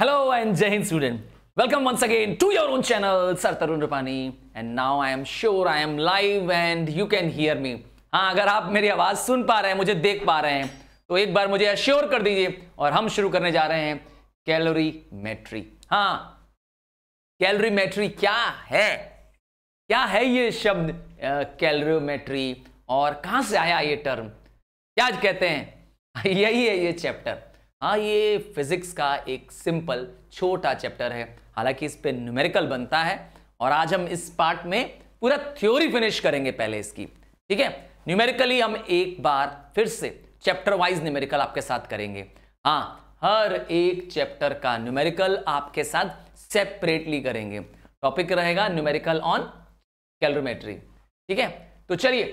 Hello and Jai Hind student. Welcome once again to your own channel Sir Tarun Rupani and now I am sure I am live and you can hear me. हाँ अगर आप मेरी आवाज़ सुन पा रहे हैं मुझे देख पा रहे हैं तो एक बार मुझे अश्योर कर दीजिए और हम शुरू करने जा रहे हैं कैलोरी मेट्री हाँ कैलोरी मेट्री क्या है क्या है ये शब्द कैलोरीमेट्री और कहाँ से आया ये टर्म क्या कहते हैं यही है ये चैप्टर हाँ ये फिजिक्स का एक सिंपल छोटा चैप्टर है हालांकि इस पर न्यूमेरिकल बनता है और आज हम इस पार्ट में पूरा थ्योरी फिनिश करेंगे पहले इसकी ठीक है न्यूमेरिकली हम एक बार फिर से चैप्टर वाइज न्यूमेरिकल आपके साथ करेंगे हाँ हर एक चैप्टर का न्यूमेरिकल आपके साथ सेपरेटली करेंगे टॉपिक रहेगा न्यूमेरिकल ऑन कैलोरीमेट्री ठीक है तो चलिए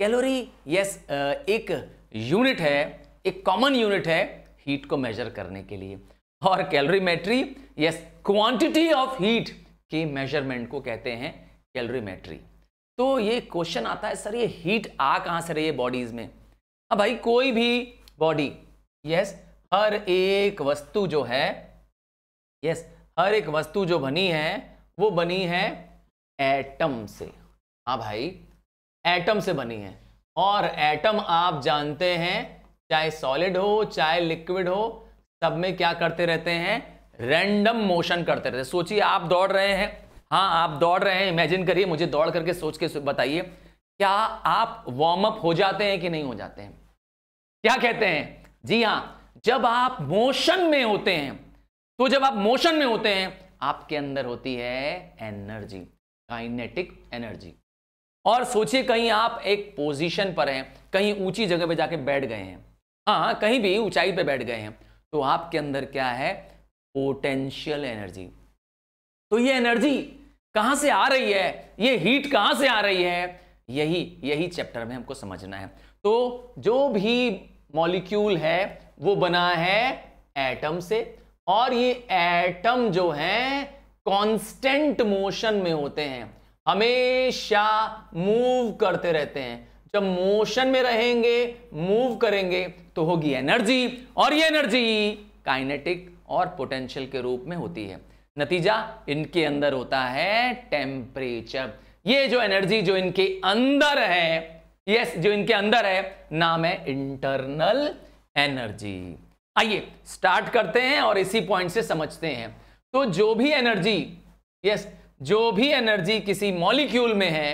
कैलोरी यस एक यूनिट है एक कॉमन यूनिट है हीट को मेजर करने के लिए और calorimetry yes quantity of heat के मेजरमेंट को कहते हैं कैलोरीमेट्री तो ये क्वेश्चन आता है सर ये हीट आ कहाँ से रही है बॉडीज में अब भाई कोई भी बॉडी यस हर एक वस्तु जो है यस हर एक वस्तु जो बनी है वो बनी है एटम से हाँ भाई एटम से बनी है और एटम आप जानते हैं चाहे सॉलिड हो चाहे लिक्विड हो सब में क्या करते रहते हैं रैंडम मोशन करते रहते सोचिए आप दौड़ रहे हैं हाँ आप दौड़ रहे हैं इमेजिन करिए मुझे दौड़ करके सोच के बताइए क्या आप वार्म अप हो जाते हैं कि नहीं हो जाते हैं क्या कहते हैं जी हाँ जब आप मोशन में होते हैं तो जब आप मोशन में होते हैं आपके अंदर होती है एनर्जी काइनेटिक एनर्जी और सोचिए कहीं आप एक पोजीशन पर हैं कहीं ऊंची जगह पर जाके बैठ गए हैं हाँ, हाँ कहीं भी ऊंचाई पे बैठ गए हैं तो आपके अंदर क्या है पोटेंशियल एनर्जी तो ये एनर्जी कहां से आ रही है ये हीट कहां से आ रही है यही यही चैप्टर में हमको समझना है तो जो भी मॉलिक्यूल है वो बना है एटम से और ये एटम जो है कांस्टेंट मोशन में होते हैं हमेशा मूव करते रहते हैं जब मोशन में रहेंगे मूव करेंगे तो होगी एनर्जी और ये एनर्जी काइनेटिक और पोटेंशियल के रूप में होती है नतीजा इनके अंदर होता है टेम्परेचर ये जो एनर्जी जो इनके अंदर है यस जो इनके अंदर है नाम है इंटरनल एनर्जी आइए स्टार्ट करते हैं और इसी पॉइंट से समझते हैं तो जो भी एनर्जी यस जो भी एनर्जी किसी मॉलिक्यूल में है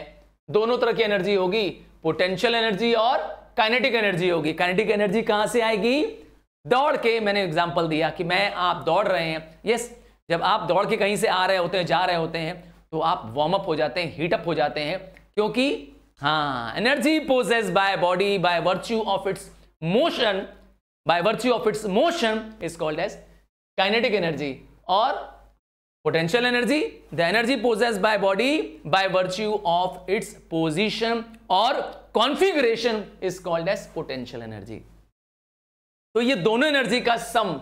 दोनों तरह की एनर्जी होगी पोटेंशियल एनर्जी और काइनेटिक एनर्जी होगी काइनेटिक एनर्जी कहां से आएगी दौड़ के मैंने एग्जाम्पल दिया कि मैं आप दौड़ रहे हैं यस जब आप दौड़ के कहीं से आ रहे होते हैं जा रहे होते हैं तो आप वार्म अप हो जाते हैं हीटअप हो जाते हैं क्योंकि हाँ energy possess by body by virtue of its motion by virtue of its motion is called as kinetic energy और potential energy the energy possess by body by virtue of its position और configuration is called as potential energy तो ये दोनों energy का सम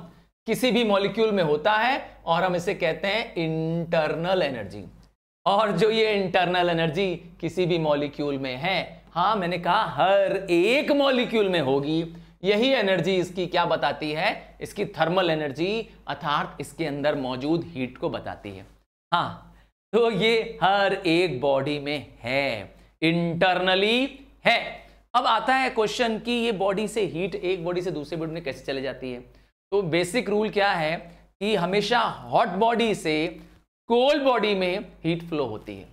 किसी भी molecule में होता है और हम इसे कहते हैं इंटरनल एनर्जी और जो ये इंटरनल एनर्जी किसी भी मॉलिक्यूल में है हाँ मैंने कहा हर एक मॉलिक्यूल में होगी यही एनर्जी इसकी क्या बताती है इसकी थर्मल एनर्जी अर्थात इसके अंदर मौजूद हीट को बताती है हाँ तो ये हर एक बॉडी में है इंटरनली है अब आता है क्वेश्चन कि ये बॉडी से हीट एक बॉडी से दूसरे बॉडी में कैसे चले जाती है तो बेसिक रूल क्या है कि हमेशा हॉट बॉडी से कोल्ड बॉडी में हीट फ्लो होती है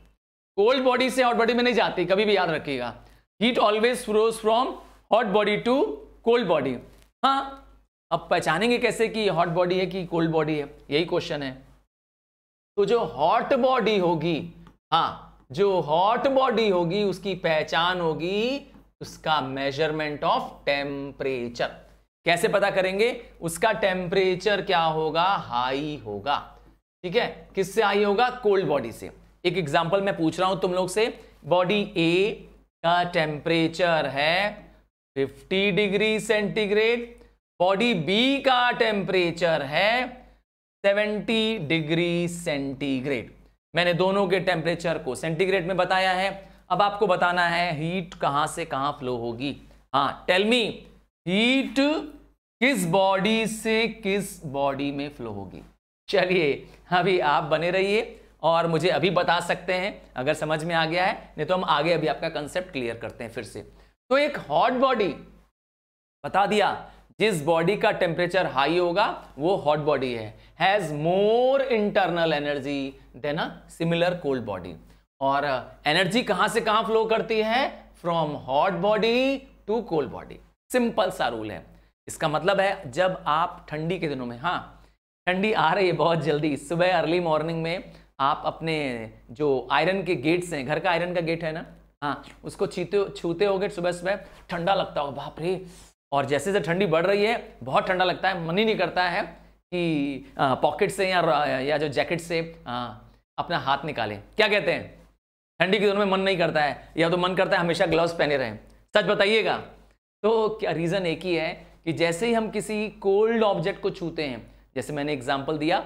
कोल्ड बॉडी से हॉट बॉडी में नहीं जाती कभी भी याद रखिएगा heat always flows from hot body to cold body हाँ अब पहचानेंगे कैसे कि हॉट बॉडी है कि कोल्ड बॉडी है यही क्वेश्चन है तो जो हॉट बॉडी होगी हाँ जो हॉट बॉडी होगी उसकी पहचान होगी उसका मेजरमेंट ऑफ टेम्परेचर कैसे पता करेंगे उसका टेम्परेचर क्या होगा हाई होगा ठीक है किससे हाई होगा कोल्ड बॉडी से एक एग्जांपल मैं पूछ रहा हूं तुम लोग से बॉडी ए का टेम्परेचर है 50 डिग्री सेंटीग्रेड बॉडी बी का टेम्परेचर है 70 डिग्री सेंटीग्रेड मैंने दोनों के टेम्परेचर को सेंटीग्रेड में बताया है अब आपको बताना है हीट कहां से कहां फ्लो होगी हाँ टेलमी हीट किस बॉडी से किस बॉडी में फ्लो होगी चलिए अभी आप बने रहिए और मुझे अभी बता सकते हैं अगर समझ में आ गया है नहीं तो हम आगे अभी आपका कंसेप्ट क्लियर करते हैं फिर से तो एक हॉट बॉडी बता दिया जिस बॉडी का टेम्परेचर हाई होगा वो हॉट बॉडी है has more internal energy than a similar cold body और एनर्जी uh, कहां से कहां फ्लो करती है from hot body to cold body simple सा रूल है इसका मतलब है जब आप ठंडी के दिनों में हाँ ठंडी आ रही है बहुत जल्दी सुबह अर्ली मॉर्निंग में आप अपने जो आयरन के गेट्स हैं घर का आयरन का गेट है ना हाँ उसको छीते छूते होगे सुबह सुबह ठंडा लगता हो बाप रे और जैसे जैसे ठंडी बढ़ रही है बहुत ठंडा लगता है मन ही नहीं करता है कि पॉकेट से या या जो जैकेट से आ, अपना हाथ निकालें क्या कहते हैं ठंडी के दिनों में मन नहीं करता है या तो मन करता है हमेशा ग्लव्स पहने रहें सच बताइएगा तो क्या रीज़न एक ही है कि जैसे ही हम किसी कोल्ड ऑब्जेक्ट को छूते हैं जैसे मैंने एग्जाम्पल दिया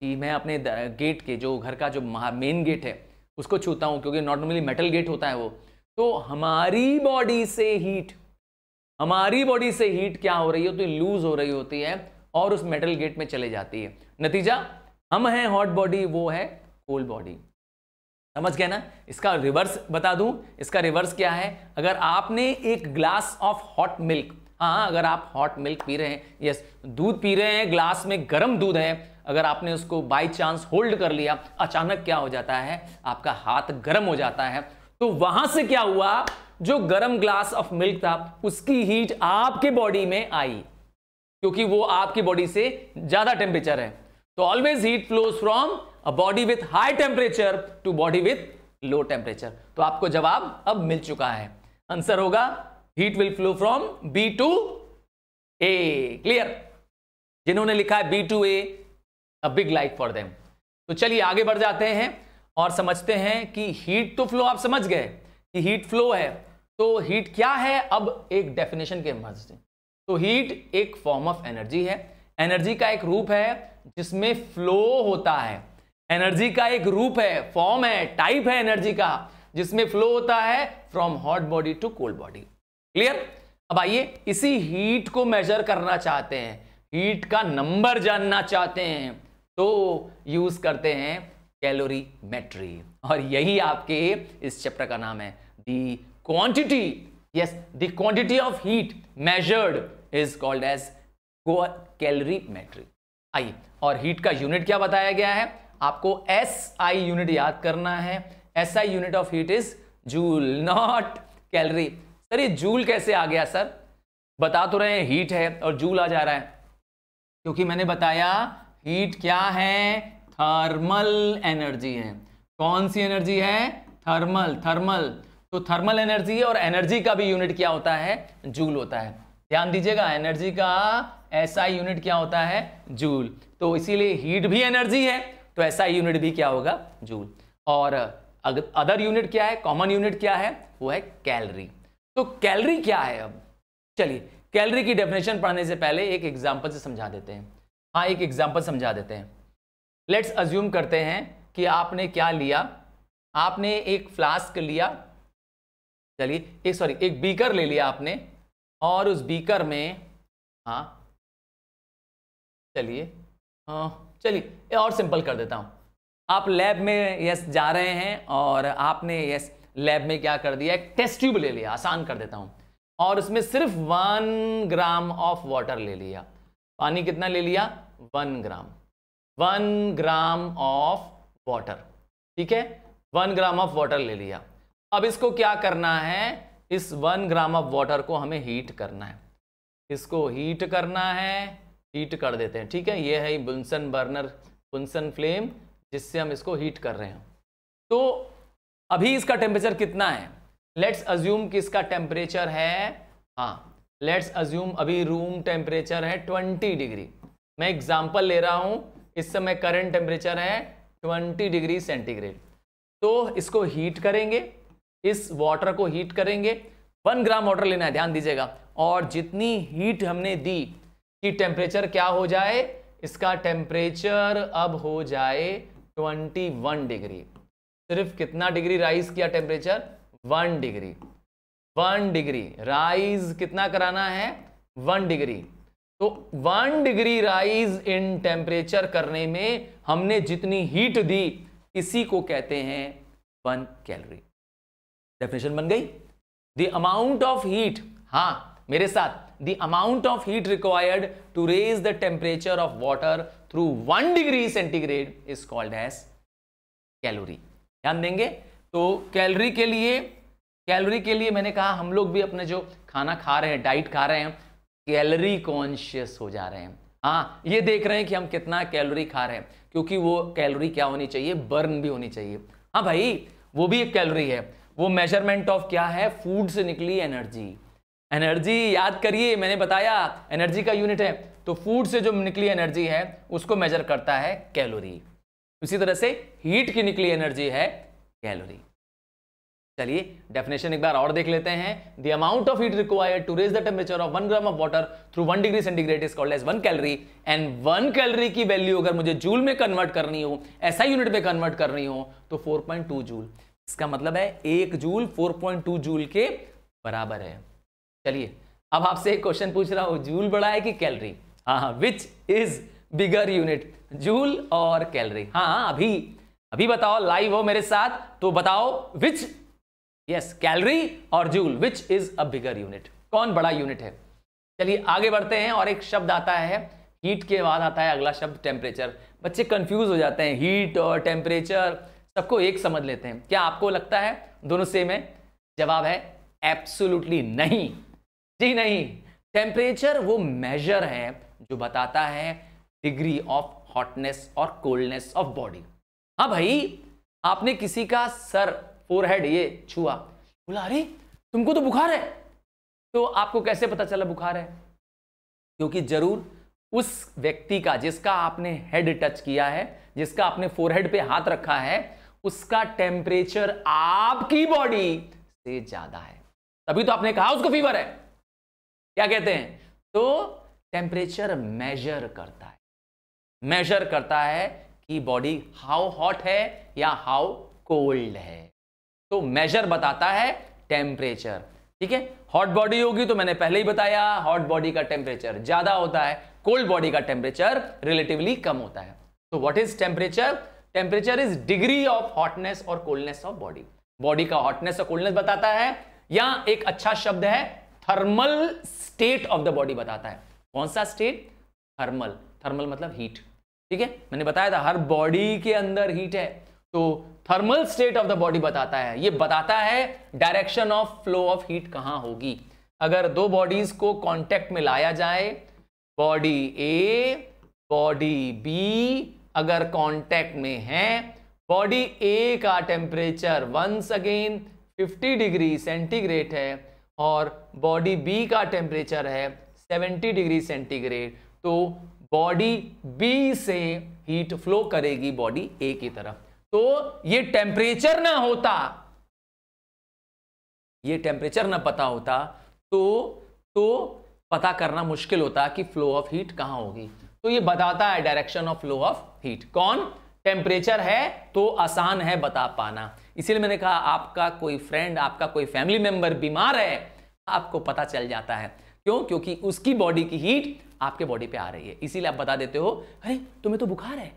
कि मैं अपने गेट के जो घर का जो मेन गेट है उसको छूता हूँ क्योंकि नॉर्मली मेटल गेट होता है वो तो हमारी बॉडी से हीट हमारी बॉडी से हीट क्या हो रही होती है लूज हो रही होती है और उस मेटल गेट में चले जाती है नतीजा हम हैं हॉट बॉडी वो है कोल्ड बॉडी समझ गया ना इसका रिवर्स बता दूं इसका रिवर्स क्या है अगर आपने एक ग्लास ऑफ हॉट मिल्क हाँ अगर आप हॉट मिल्क पी रहे हैं यस दूध पी रहे हैं ग्लास में गर्म दूध है अगर आपने उसको बाई चांस होल्ड कर लिया अचानक क्या हो जाता है आपका हाथ गर्म हो जाता है तो वहां से क्या हुआ जो गर्म ग्लास ऑफ मिल्क था उसकी हीट आपके बॉडी में आई क्योंकि वो आपकी बॉडी से ज्यादा टेम्परेचर है तो always heat flows from a body with high temperature to body with low temperature तो आपको जवाब अब मिल चुका है आंसर होगा heat will flow from B to A clear जिन्होंने लिखा है B to A big like for them तो चलिए आगे बढ़ जाते हैं और समझते हैं कि हीट टू फ्लो आप समझ गए कि हीट फ्लो है तो हीट क्या है अब एक डेफिनेशन के मज से तो हीट एक फॉर्म ऑफ एनर्जी है एनर्जी का एक रूप है जिसमें फ्लो होता है एनर्जी का एक रूप है फॉर्म है टाइप है एनर्जी का जिसमें फ्लो होता है from hot body to cold body clear अब आइए इसी हीट को मेजर करना चाहते हैं हीट का नंबर जानना चाहते हैं तो यूज करते हैं कैलोरीमेट्री और यही आपके इस चैप्टर का नाम है the quantity yes the quantity of heat measured is called as calorimetry आइए और हीट का यूनिट क्या बताया गया है आपको एस आई यूनिट याद करना है S I unit of heat is joule not calorie sir ये जूल कैसे आ गया सर बता तो रहे हैं हीट है और जूल आ जा रहा है क्योंकि मैंने बताया हीट क्या है थर्मल एनर्जी है कौन सी एनर्जी है थर्मल थर्मल तो थर्मल एनर्जी और एनर्जी का भी यूनिट क्या होता है जूल होता है ध्यान दीजिएगा एनर्जी का ऐसा यूनिट क्या होता है जूल तो इसीलिए हीट भी एनर्जी है तो ऐसा यूनिट भी क्या होगा जूल और अदर यूनिट क्या है कॉमन यूनिट क्या है वो है कैलरी तो कैलरी क्या है अब चलिए कैलरी की डेफिनेशन पढ़ने से पहले एक एग्जाम्पल से समझा देते हैं हाँ एक एग्जाम्पल समझा देते हैं लेट्स अज्यूम करते हैं कि आपने क्या लिया आपने एक फ्लास्क लिया चलिए एक सॉरी एक बीकर ले लिया आपने और उस बीकर में हाँ चलिए हाँ, चलिए और सिंपल कर देता हूँ आप लैब में यस जा रहे हैं और आपने यस लैब में क्या कर दिया एक टेस्ट ट्यूब ले लिया आसान कर देता हूँ और उसमें सिर्फ वन ग्राम ऑफ वाटर ले लिया पानी कितना ले लिया one gram one gram of water ठीक है वन ग्राम ऑफ वाटर ले लिया अब इसको क्या करना है इस वन ग्राम ऑफ वाटर को हमें हीट करना है इसको हीट करना है हीट कर देते हैं ठीक है ये है बुनसन बर्नर बुनसन फ्लेम जिससे हम इसको हीट कर रहे हैं तो अभी इसका टेम्परेचर कितना है लेट्स अज्यूम कि इसका टेम्परेचर है हाँ लेट्स अज्यूम अभी रूम टेम्परेचर है 20 डिग्री मैं एग्जांपल ले रहा हूँ इस समय करंट टेम्परेचर है 20 डिग्री सेंटीग्रेड तो इसको हीट करेंगे इस वाटर को हीट करेंगे वन ग्राम वाटर लेना है ध्यान दीजिएगा और जितनी हीट हमने दी कि टेम्परेचर क्या हो जाए इसका टेम्परेचर अब हो जाए 21 डिग्री सिर्फ कितना डिग्री राइज किया temperature one degree one degree rise कितना कराना है वन डिग्री तो one degree rise in temperature करने में हमने जितनी हीट दी इसी को कहते हैं वन कैलोरी डेफिनेशन बन गई द अमाउंट ऑफ हीट हाँ मेरे साथ the amount of heat required to raise the temperature of water through one degree centigrade is called as calorie ध्यान देंगे तो कैलोरी के लिए कैलोरी के लिए मैंने कहा हम लोग भी अपने जो खाना खा रहे हैं डाइट खा रहे हैं कैलोरी कॉन्शियस हो जा रहे हैं हाँ ये देख रहे हैं कि हम कितना कैलोरी खा रहे हैं क्योंकि वो कैलोरी क्या होनी चाहिए बर्न भी होनी चाहिए हाँ भाई वो भी एक कैलोरी है वो मेजरमेंट ऑफ क्या है फूड से निकली एनर्जी एनर्जी याद करिए मैंने बताया एनर्जी का यूनिट है तो फूड से जो निकली एनर्जी है उसको मेजर करता है कैलोरी उसी तरह से हीट की निकली एनर्जी है कैलोरी चलिए डेफिनेशन एक बार और देख लेते हैं the amount of heat required to raise the temperature of one gram of water through one degree centigrade is called as one calorie and one calorie की वैल्यू अगर मुझे जूल में कन्वर्ट करनी हो ऐसा यूनिट में कन्वर्ट करनी हो तो 4.2 जूल इसका मतलब है एक जूल 4.2 जूल के बराबर है चलिए अब आपसे एक क्वेश्चन पूछ रहा हूँ जूल बड़ा है कि कैलरी हाँ हाँ which is bigger unit joule और कैलरी हाँ, हाँ अभी अभी बताओ लाइव हो मेरे साथ तो बताओ विच यस कैलोरी और joule which is a bigger unit कौन बड़ा यूनिट है चलिए आगे बढ़ते हैं और एक शब्द आता है हीट के बाद आता है अगला शब्द टेम्परेचर बच्चे कंफ्यूज हो जाते हैं हीट और टेम्परेचर सबको एक समझ लेते हैं क्या आपको लगता है दोनों सेम है जवाब है एब्सोल्युटली नहीं जी नहीं टेम्परेचर वो मेजर है जो बताता है डिग्री ऑफ हॉटनेस और कोल्डनेस ऑफ बॉडी हाँ भाई आपने किसी का सर फोर हेड ये छुआ बोला अरे तुमको तो बुखार है तो आपको कैसे पता चला बुखार है क्योंकि जरूर उस व्यक्ति का जिसका आपने हेड टच किया है जिसका आपने फोरहेड पे हाथ रखा है उसका टेम्परेचर आपकी बॉडी से ज्यादा है तभी तो आपने कहा उसको फीवर है क्या कहते हैं तो टेम्परेचर मेजर करता है मेजर करता है कि बॉडी हाउ हॉट है या हाउ कोल्ड है तो मेजर बताता है टेम्परेचर ठीक है हॉट बॉडी होगी तो मैंने पहले ही बताया हॉट बॉडी का टेम्परेचर ज्यादा होता है कोल्ड बॉडी का टेम्परेचर रिलेटिवली कम होता है तो what is temperature temperature is degree of hotness और कोल्डनेस ऑफ बॉडी बॉडी का हॉटनेस और कोल्डनेस बताता है या एक अच्छा शब्द है thermal state of the body बताता है कौन सा स्टेट थर्मल थर्मल मतलब हीट ठीक है मैंने बताया था हर बॉडी के अंदर हीट है तो thermal state of the body बताता है ये बताता है direction of flow of heat कहाँ होगी अगर दो बॉडीज को कॉन्टेक्ट में लाया जाए बॉडी ए बॉडी बी अगर कॉन्टेक्ट में है बॉडी ए का temperature once again 50 degree centigrade है और बॉडी बी का टेम्परेचर है 70 डिग्री सेंटीग्रेड तो बॉडी बी से हीट फ्लो करेगी बॉडी ए की तरफ तो ये टेम्परेचर ना होता ये टेम्परेचर ना पता होता तो तो पता करना मुश्किल होता कि फ्लो ऑफ हीट कहां होगी तो ये बताता है direction of flow of heat कौन टेम्परेचर है तो आसान है बता पाना इसीलिए मैंने कहा आपका कोई फ्रेंड आपका कोई फैमिली मेंबर बीमार है आपको पता चल जाता है क्यों क्योंकि उसकी बॉडी की हीट आपके बॉडी पे आ रही है इसीलिए आप बता देते हो अरे तुम्हें तो बुखार है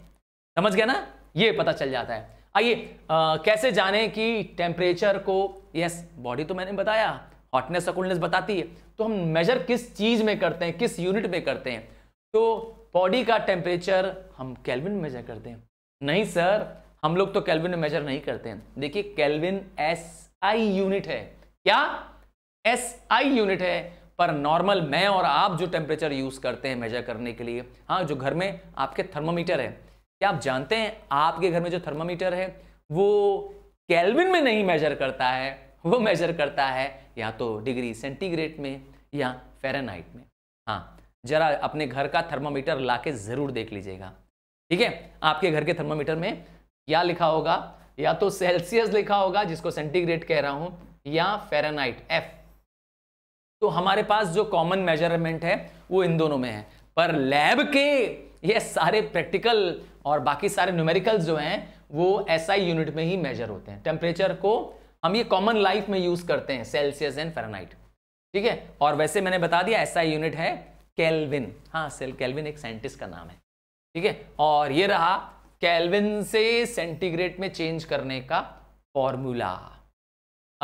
समझ गया ना ये पता चल जाता है आइए कैसे जाने कि टेम्परेचर को यस बॉडी तो मैंने बताया हॉटनेस और कूलनेस बताती है तो हम मेजर किस चीज़ में करते हैं किस यूनिट में करते हैं तो बॉडी का टेम्परेचर हम कैलविन में मेजर करते हैं नहीं सर हम लोग तो कैलविन में मेजर नहीं करते हैं देखिए कैलविन एस आई यूनिट है क्या एस आई यूनिट है पर नॉर्मल मैं और आप जो टेम्परेचर यूज़ करते हैं मेजर करने के लिए हाँ जो घर में आपके थर्मोमीटर है क्या आप जानते हैं आपके घर में जो थर्मामीटर है वो कैलविन में नहीं मेजर करता है वो मेजर करता है या तो डिग्री सेंटीग्रेड में या फेरनहाइट में हाँ जरा अपने घर का थर्मामीटर ला के ज़रूर देख लीजिएगा ठीक है आपके घर के थर्मामीटर में क्या लिखा होगा या तो सेल्सियस लिखा होगा जिसको सेंटीग्रेड कह रहा हूं या फेरनहाइट एफ तो हमारे पास जो कॉमन मेजरमेंट है वो इन दोनों में है पर लैब के ये सारे प्रैक्टिकल और बाकी सारे न्यूमेरिकल्स जो हैं वो एसआई यूनिट में ही मेजर होते हैं टेम्परेचर को हम ये कॉमन लाइफ में यूज़ करते हैं सेल्सियस एंड फेरानाइट ठीक है और वैसे मैंने बता दिया एसआई यूनिट है कैलविन हाँ सेल कैलविन एक साइंटिस्ट का नाम है ठीक है और ये रहा कैलविन से सेंटीग्रेड में चेंज करने का फॉर्मूला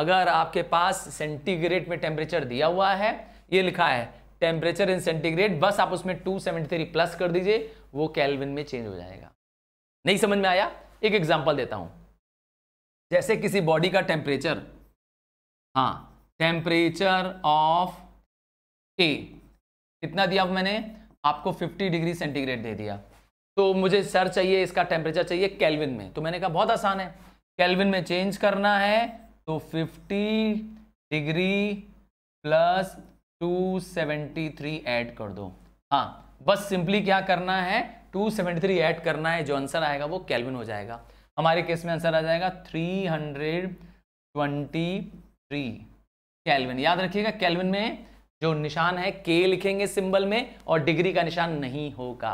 अगर आपके पास सेंटीग्रेड में टेम्परेचर दिया हुआ है ये लिखा है टेम्परेचर इन सेंटीग्रेड बस आप उसमें 273 प्लस कर दीजिए वो कैलविन में चेंज हो जाएगा नहीं समझ में आया एक एग्जाम्पल देता हूं जैसे किसी बॉडी का टेम्परेचर हाँ टेम्परेचर ऑफ ए कितना दिया मैंने आपको 50 डिग्री सेंटीग्रेड दे दिया तो मुझे सर चाहिए इसका टेम्परेचर चाहिए कैलविन में तो मैंने कहा बहुत आसान है कैलविन में चेंज करना है तो 50 डिग्री प्लस 273 ऐड कर दो हाँ बस सिंपली क्या करना है 273 ऐड करना है जो आंसर आएगा वो कैलविन हो जाएगा हमारे केस में आंसर आ जाएगा 323 कैलविन याद रखिएगा कैलविन में जो निशान है के लिखेंगे सिंबल में और डिग्री का निशान नहीं होगा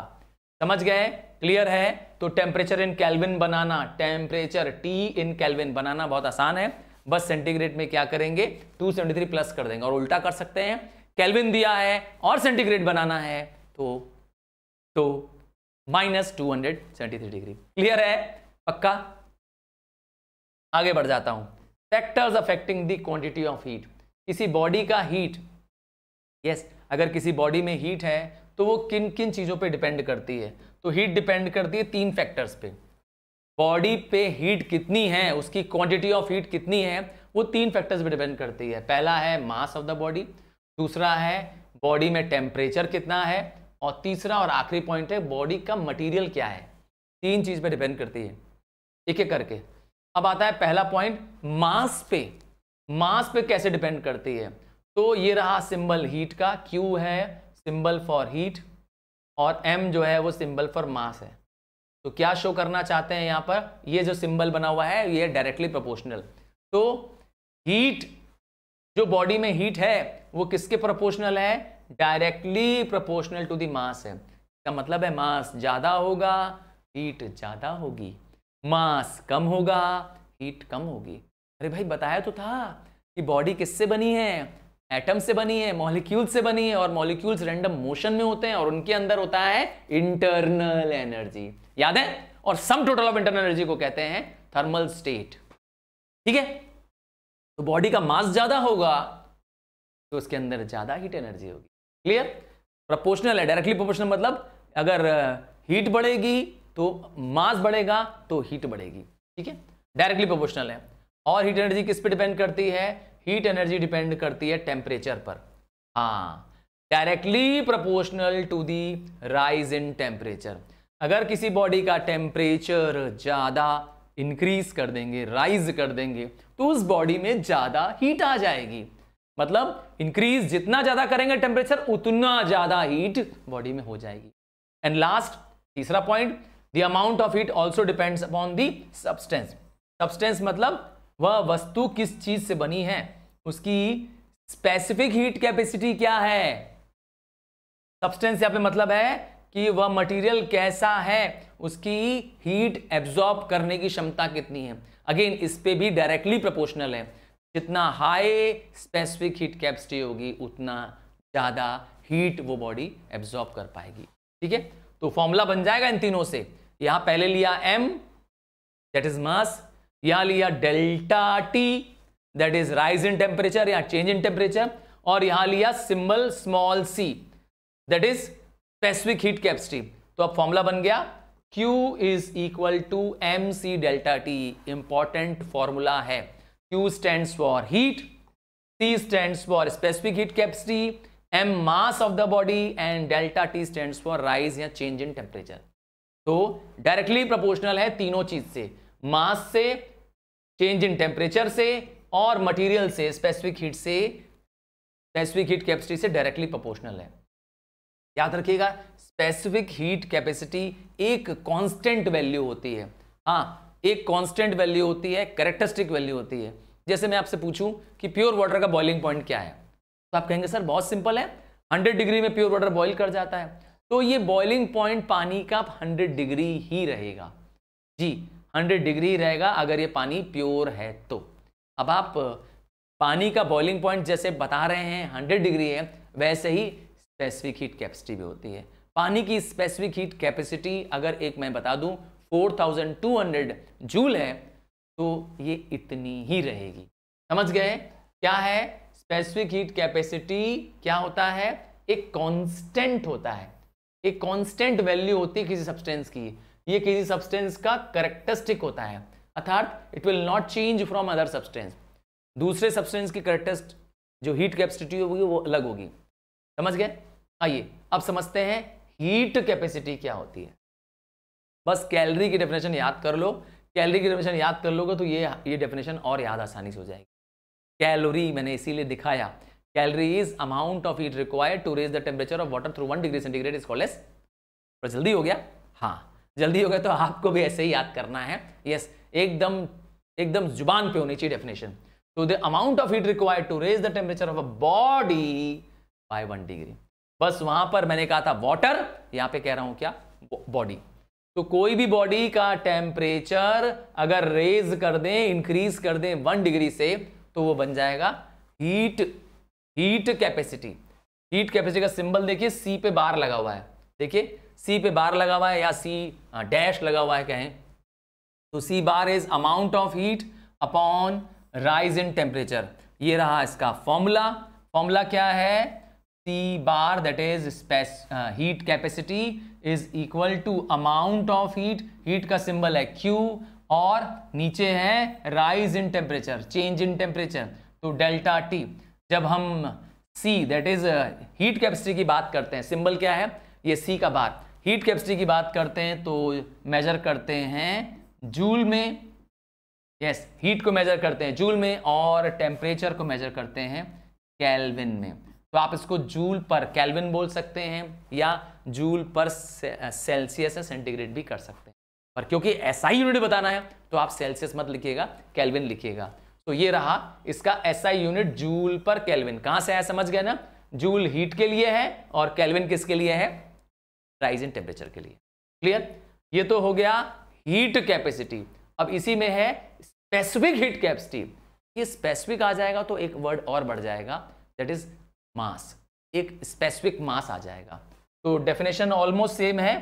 समझ गए क्लियर है तो टेम्परेचर इन कैलविन बनाना टेम्परेचर टी इन कैलविन बनाना बहुत आसान है बस सेंटीग्रेड में क्या करेंगे 273 प्लस कर देंगे और उल्टा कर सकते हैं कैलविन दिया है और सेंटीग्रेड बनाना है तो तो minus two hundred seventy three degree clear है पक्का आगे बढ़ जाता हूं factors affecting the quantity of heat किसी बॉडी का हीट यस yes, अगर किसी बॉडी में हीट है तो वो किन किन चीज़ों पे डिपेंड करती है तो हीट डिपेंड करती है तीन फैक्टर्स पे बॉडी पे हीट कितनी है उसकी क्वांटिटी ऑफ हीट कितनी है वो तीन फैक्टर्स पे डिपेंड करती है पहला है मास ऑफ द बॉडी दूसरा है बॉडी में टेम्परेचर कितना है और तीसरा और आखिरी पॉइंट है बॉडी का मटेरियल क्या है तीन चीज़ पे डिपेंड करती है एक एक करके अब आता है पहला पॉइंट मास पे मास पे कैसे डिपेंड करती है तो ये रहा सिंबल हीट का क्यू है सिंबल फॉर हीट और एम जो है वो सिंबल फॉर मास है तो क्या शो करना चाहते हैं यहाँ पर ये जो सिंबल बना हुआ है ये डायरेक्टली प्रोपोर्शनल तो हीट जो बॉडी में हीट है वो किसके प्रोपोर्शनल है directly proportional to the mass है इसका मतलब है मास ज़्यादा होगा हीट ज़्यादा होगी मास कम होगा हीट कम होगी अरे भाई बताया तो था कि बॉडी किससे बनी है एटम से बनी है मॉलिक्यूल से बनी है और मॉलिक्यूल्स रैंडम मोशन में होते हैं और उनके अंदर होता है इंटरनल एनर्जी याद है और sum total of internal energy को कहते हैं थर्मल स्टेट ठीक है तो बॉडी का मास ज्यादा होगा तो उसके अंदर ज्यादा हीट एनर्जी होगी क्लियर प्रपोर्शनल है डायरेक्टली प्रपोर्शनल मतलब अगर हीट बढ़ेगी तो मास बढ़ेगा तो हीट बढ़ेगी ठीक है डायरेक्टली प्रोपोर्शनल है और हीट एनर्जी किस पे डिपेंड करती है हीट एनर्जी डिपेंड करती है टेम्परेचर पर हाँ directly proportional to the rise in temperature अगर किसी बॉडी का टेम्परेचर ज़्यादा इंक्रीज कर देंगे राइज कर देंगे तो उस बॉडी में ज़्यादा हीट आ जाएगी मतलब इंक्रीज जितना ज्यादा करेंगे टेम्परेचर उतना ज्यादा हीट बॉडी में हो जाएगी एंड लास्ट तीसरा point the amount of heat also depends upon the substance substance मतलब वह वस्तु किस चीज से बनी है उसकी स्पेसिफिक हीट कैपेसिटी क्या है सब्सटेंस यहां पे मतलब है कि वह मटेरियल कैसा है उसकी हीट एब्जॉर्ब करने की क्षमता कितनी है अगेन इस पे भी डायरेक्टली प्रोपोर्शनल है जितना हाई स्पेसिफिक हीट कैपेसिटी होगी उतना ज़्यादा हीट वो बॉडी एब्जॉर्ब कर पाएगी ठीक है तो फॉर्मूला बन जाएगा इन तीनों से यहां पहले लिया एम दैट इज मास यहां लिया delta T that is rise in temperature या चेंज इन टेम्परेचर और यहां लिया symbol small C that is specific heat capacity तो अब फॉर्मूला बन गया Q is equal to M C delta T important formula है Q stands for heat C stands for specific heat capacity M mass of the body and delta T stand for rise या change in temperature तो directly proportional है तीनों चीज से मास से change in temperature से और मटीरियल से स्पेसिफिक हीट से स्पेसिफिक हीट कैपेसिटी से डायरेक्टली प्रोपोर्शनल है याद रखिएगा स्पेसिफिक हीट कैपेसिटी एक कांस्टेंट वैल्यू होती है हाँ एक कांस्टेंट वैल्यू होती है करेक्टरिस्टिक वैल्यू होती है जैसे मैं आपसे पूछूं कि प्योर वाटर का बॉइलिंग पॉइंट क्या है तो आप कहेंगे सर बहुत सिंपल है हंड्रेड डिग्री में प्योर वाटर बॉइल कर जाता है तो ये बॉइलिंग पॉइंट पानी का हंड्रेड डिग्री ही रहेगा जी हंड्रेड डिग्री रहेगा अगर ये पानी प्योर है तो अब आप पानी का बॉइलिंग पॉइंट जैसे बता रहे हैं हंड्रेड डिग्री है वैसे ही स्पेसिफिक हीट कैपेसिटी भी होती है पानी की स्पेसिफिक हीट कैपेसिटी अगर एक मैं बता दूं 4200 जूल है तो ये इतनी ही रहेगी समझ गए क्या है स्पेसिफिक हीट कैपेसिटी क्या होता है एक कांस्टेंट होता है एक कांस्टेंट वैल्यू होती है किसी सब्सटेंस की ये किसी सब्सटेंस का करेक्टरिस्टिक होता है अर्थात it will not change from other substance दूसरे सब्सटेंस की करेक्टस्ट जो हीट कैपेसिटी होगी वो अलग होगी समझ गए आइए अब समझते हैं हीट कैपेसिटी क्या होती है बस कैलरी की डेफिनेशन याद कर लो कैलरी की डेफिनेशन याद कर लोगे तो ये ये डेफिनेशन और याद आसानी से हो जाएगी कैलोरी मैंने इसीलिए दिखाया calorie is amount of it required to raise the temperature of water through one degree centigrade is called as जल्दी हो गया हाँ जल्दी हो गया तो आपको भी ऐसे ही याद करना है यस yes, एकदम एकदम जुबान पे होनी चाहिए डेफिनेशन तो the amount of heat required to raise the temperature of a body by one degree बस वहां पर मैंने कहा था वाटर यहां पे कह रहा हूं क्या बॉडी तो कोई भी बॉडी का टेम्परेचर अगर रेज कर दें इंक्रीज कर दें वन डिग्री से तो वो बन जाएगा heat heat capacity heat capacity का सिंबल देखिए सी पे बार लगा हुआ है देखिए सी पे बार लगा हुआ है या सी डैश हाँ, लगा हुआ है कहें तो C bar is amount of heat upon rise in temperature ये रहा इसका फॉर्मूला फॉर्मूला क्या है C bar that is heat capacity is equal to amount of heat heat का सिंबल है क्यू और नीचे है rise in temperature change in temperature तो डेल्टा टी जब हम C that is heat capacity की बात करते हैं सिंबल क्या है ये सी का बार हीट कैपेसिटी की बात करते हैं तो मेजर करते हैं जूल में यस yes, हीट को मेजर करते हैं जूल में और टेम्परेचर को मेजर करते हैं कैलविन में तो आप इसको जूल पर कैलविन बोल सकते हैं या जूल पर सेल्सियस या सेंटीग्रेड भी कर सकते हैं पर क्योंकि ऐसा यूनिट बताना है तो आप सेल्सियस मत लिखिएगा कैलविन लिखिएगा तो ये रहा इसका ऐसा यूनिट जूल पर कैलविन कहाँ से आया समझ गए ना जूल हीट के लिए है और कैलविन किसके लिए है राइज इन टेम्परेचर के लिए क्लियर ये तो हो गया हीट कैपेसिटी अब इसी में है स्पेसिफिक हीट कैपेसिटी ये स्पेसिफिक आ जाएगा तो एक वर्ड और बढ़ जाएगा दैट इज मास एक स्पेसिफिक मास आ जाएगा तो डेफिनेशन ऑलमोस्ट सेम है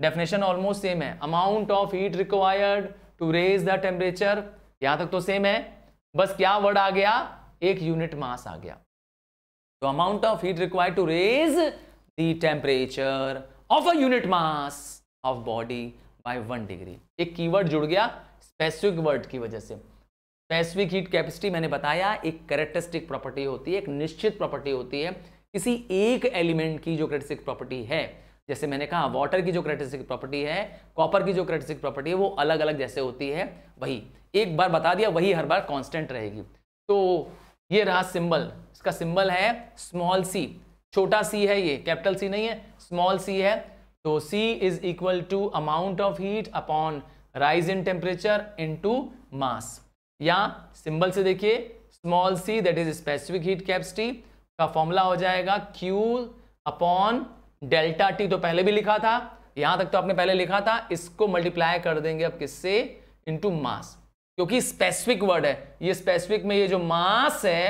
डेफिनेशन ऑलमोस्ट सेम है amount of heat required to raise the temperature यहां तक तो सेम है बस क्या वर्ड आ गया एक यूनिट मास आ गया तो amount of heat required to raise the temperature of a unit mass of body by one degree एक कीवर्ड जुड़ गया स्पेसिफिक वर्ड की वजह से स्पेसिफिक हीट कैपेसिटी मैंने बताया एक करेक्टरिस्टिक प्रॉपर्टी होती है एक निश्चित प्रॉपर्टी होती है किसी एक एलिमेंट की जो क्रेटिस्टिक प्रॉपर्टी है जैसे मैंने कहा वाटर की जो क्रेटिस्टिक प्रॉपर्टी है कॉपर की जो क्रेटिस्टिक प्रॉपर्टी है वो अलग अलग जैसे होती है वही एक बार बता दिया वही हर बार कॉन्स्टेंट रहेगी तो ये रहा सिंबल इसका सिंबल है स्मॉल सी छोटा सी है ये कैपिटल सी नहीं है स्मॉल सी है तो C is equal to amount of heat upon rise in temperature to mass या सिंबल से देखिए small C that is specific heat capacity का फॉर्मूला हो जाएगा क्यू अपॉन डेल्टा टी तो पहले भी लिखा था यहां तक तो आपने पहले लिखा था इसको मल्टीप्लाई कर देंगे अब किससे इनटू मास क्योंकि स्पेसिफिक वर्ड है ये स्पेसिफिक में ये जो मास है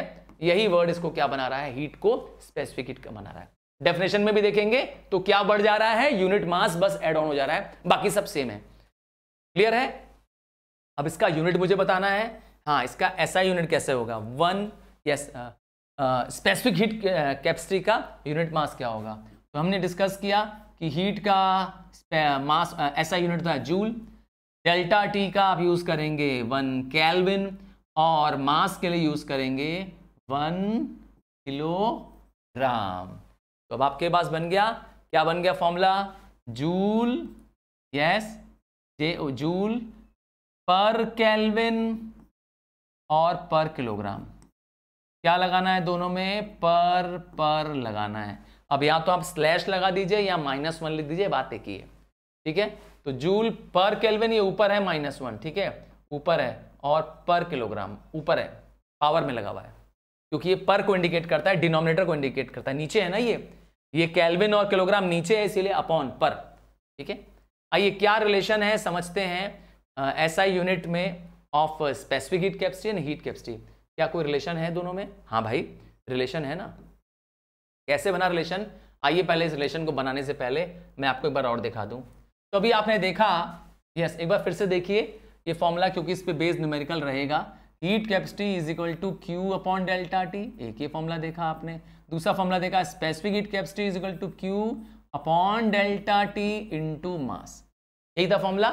यही वर्ड इसको क्या बना रहा है हीट को स्पेसिफिक हीट का बना रहा है डेफिनेशन में भी देखेंगे तो क्या बढ़ जा रहा है यूनिट मास बस एड ऑन हो जा रहा है बाकी सब सेम है क्लियर है अब इसका यूनिट मुझे बताना है हाँ इसका ऐसा यूनिट कैसे होगा one yes yes, uh, specific heat capacity का यूनिट मास क्या होगा तो हमने डिस्कस किया कि हीट का मास ऐसा यूनिट था जूल डेल्टा टी का आप यूज़ करेंगे वन कैलविन और मास के लिए यूज़ करेंगे वन किलोग्राम तो अब आपके पास बन गया क्या बन गया formula joule yes J joule per kelvin और पर किलोग्राम क्या लगाना है दोनों में पर पर लगाना है अब या तो आप स्लैश लगा दीजिए या माइनस वन लिख दीजिए बात एक ही है ठीक है तो जूल पर केल्विन ये ऊपर है माइनस वन ठीक है ऊपर है और पर किलोग्राम ऊपर है पावर में लगा हुआ है क्योंकि ये पर को इंडिकेट करता है डिनोमिनेटर को इंडिकेट करता है नीचे है ना ये ये कैलविन और किलोग्राम नीचे है इसीलिए अपॉन पर ठीक है आइए क्या रिलेशन है समझते हैं ऐसा यूनिट में of specific heat capacity and heat capacity क्या कोई रिलेशन है दोनों में हाँ भाई रिलेशन है ना कैसे बना रिलेशन आइए पहले इस रिलेशन को बनाने से पहले मैं आपको एक बार और दिखा दूं तो अभी आपने देखा यस एक बार फिर से देखिए ये फॉर्मूला क्योंकि इस पर बेस न्यूमेरिकल रहेगा heat capacity is equal to Q upon delta T एक ये फॉर्मूला देखा आपने दूसरा फॉर्मूला देखा specific heat capacity is equal to Q upon delta T into mass यही था फॉर्मूला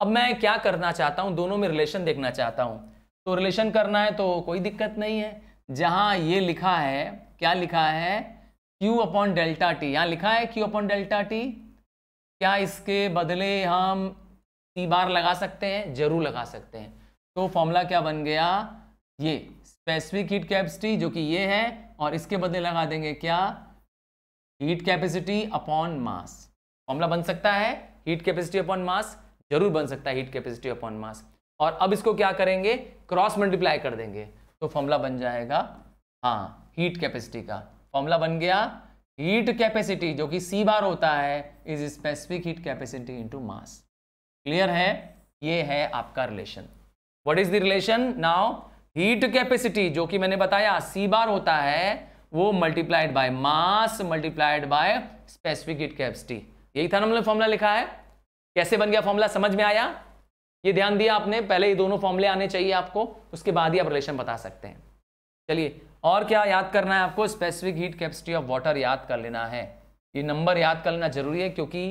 अब मैं क्या करना चाहता हूँ दोनों में रिलेशन देखना चाहता हूँ तो रिलेशन करना है तो कोई दिक्कत नहीं है जहां ये लिखा है क्या लिखा है Q अपॉन डेल्टा टी यहां लिखा है Q अपॉन डेल्टा टी क्या इसके बदले हम सी बार लगा सकते हैं जरूर लगा सकते हैं तो फॉर्मूला क्या बन गया ये स्पेसिफिक हीट कैपेसिटी जो कि ये है और इसके बदले लगा देंगे क्या heat capacity upon mass formula बन सकता है हीट कैपेसिटी अपॉन मास जरूर बन सकता है हीट कैपेसिटी अपॉन मास और अब इसको क्या करेंगे क्रॉस मल्टीप्लाई कर देंगे तो फॉर्मूला बन जाएगा हाँ हीट कैपेसिटी का फॉर्मूला बन गया हीट कैपेसिटी जो कि सी बार होता है is specific heat capacity into mass clear है ये है आपका relation what is the relation now heat capacity जो कि मैंने बताया सी बार होता है वो multiplied by mass multiplied by specific heat capacity यही था हमने फॉर्मूला लिखा है कैसे बन गया फॉर्मूला समझ में आया ये ध्यान दिया आपने पहले ये दोनों फॉर्मूले आने चाहिए आपको उसके बाद ही आप रिलेशन बता सकते हैं चलिए और क्या याद करना है आपको specific heat capacity of water याद कर लेना है ये नंबर याद कर लेना जरूरी है क्योंकि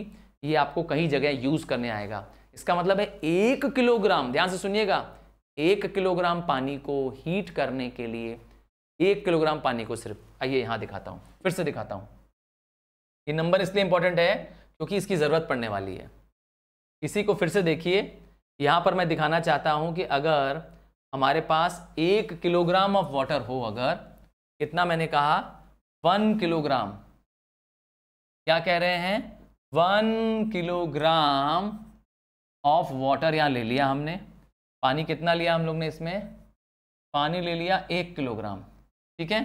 ये आपको कहीं जगह यूज करने आएगा इसका मतलब है एक किलोग्राम ध्यान से सुनिएगा एक किलोग्राम पानी को हीट करने के लिए एक किलोग्राम पानी को सिर्फ आइए यहां दिखाता हूं फिर से दिखाता हूं ये नंबर इसलिए इंपॉर्टेंट है क्योंकि इसकी ज़रूरत पड़ने वाली है इसी को फिर से देखिए यहाँ पर मैं दिखाना चाहता हूँ कि अगर हमारे पास एक किलोग्राम ऑफ वाटर हो अगर कितना मैंने कहा वन किलोग्राम क्या कह रहे हैं वन किलोग्राम ऑफ वाटर यहाँ ले लिया हमने पानी कितना लिया हम लोग ने इसमें पानी ले लिया एक किलोग्राम ठीक है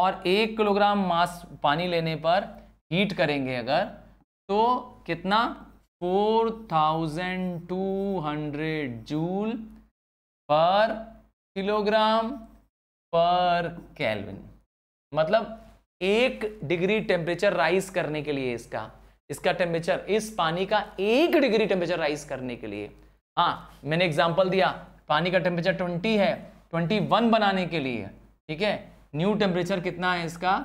और एक किलोग्राम मास पानी लेने पर हीट करेंगे अगर तो कितना four thousand two hundred joule per kilogram per kelvin मतलब एक डिग्री टेम्परेचर राइज करने के लिए इसका इसका टेम्परेचर इस पानी का एक डिग्री टेम्परेचर राइज करने के लिए हाँ मैंने एग्जाम्पल दिया पानी का टेम्परेचर ट्वेंटी है ट्वेंटी वन बनाने के लिए ठीक है न्यू टेम्परेचर कितना है इसका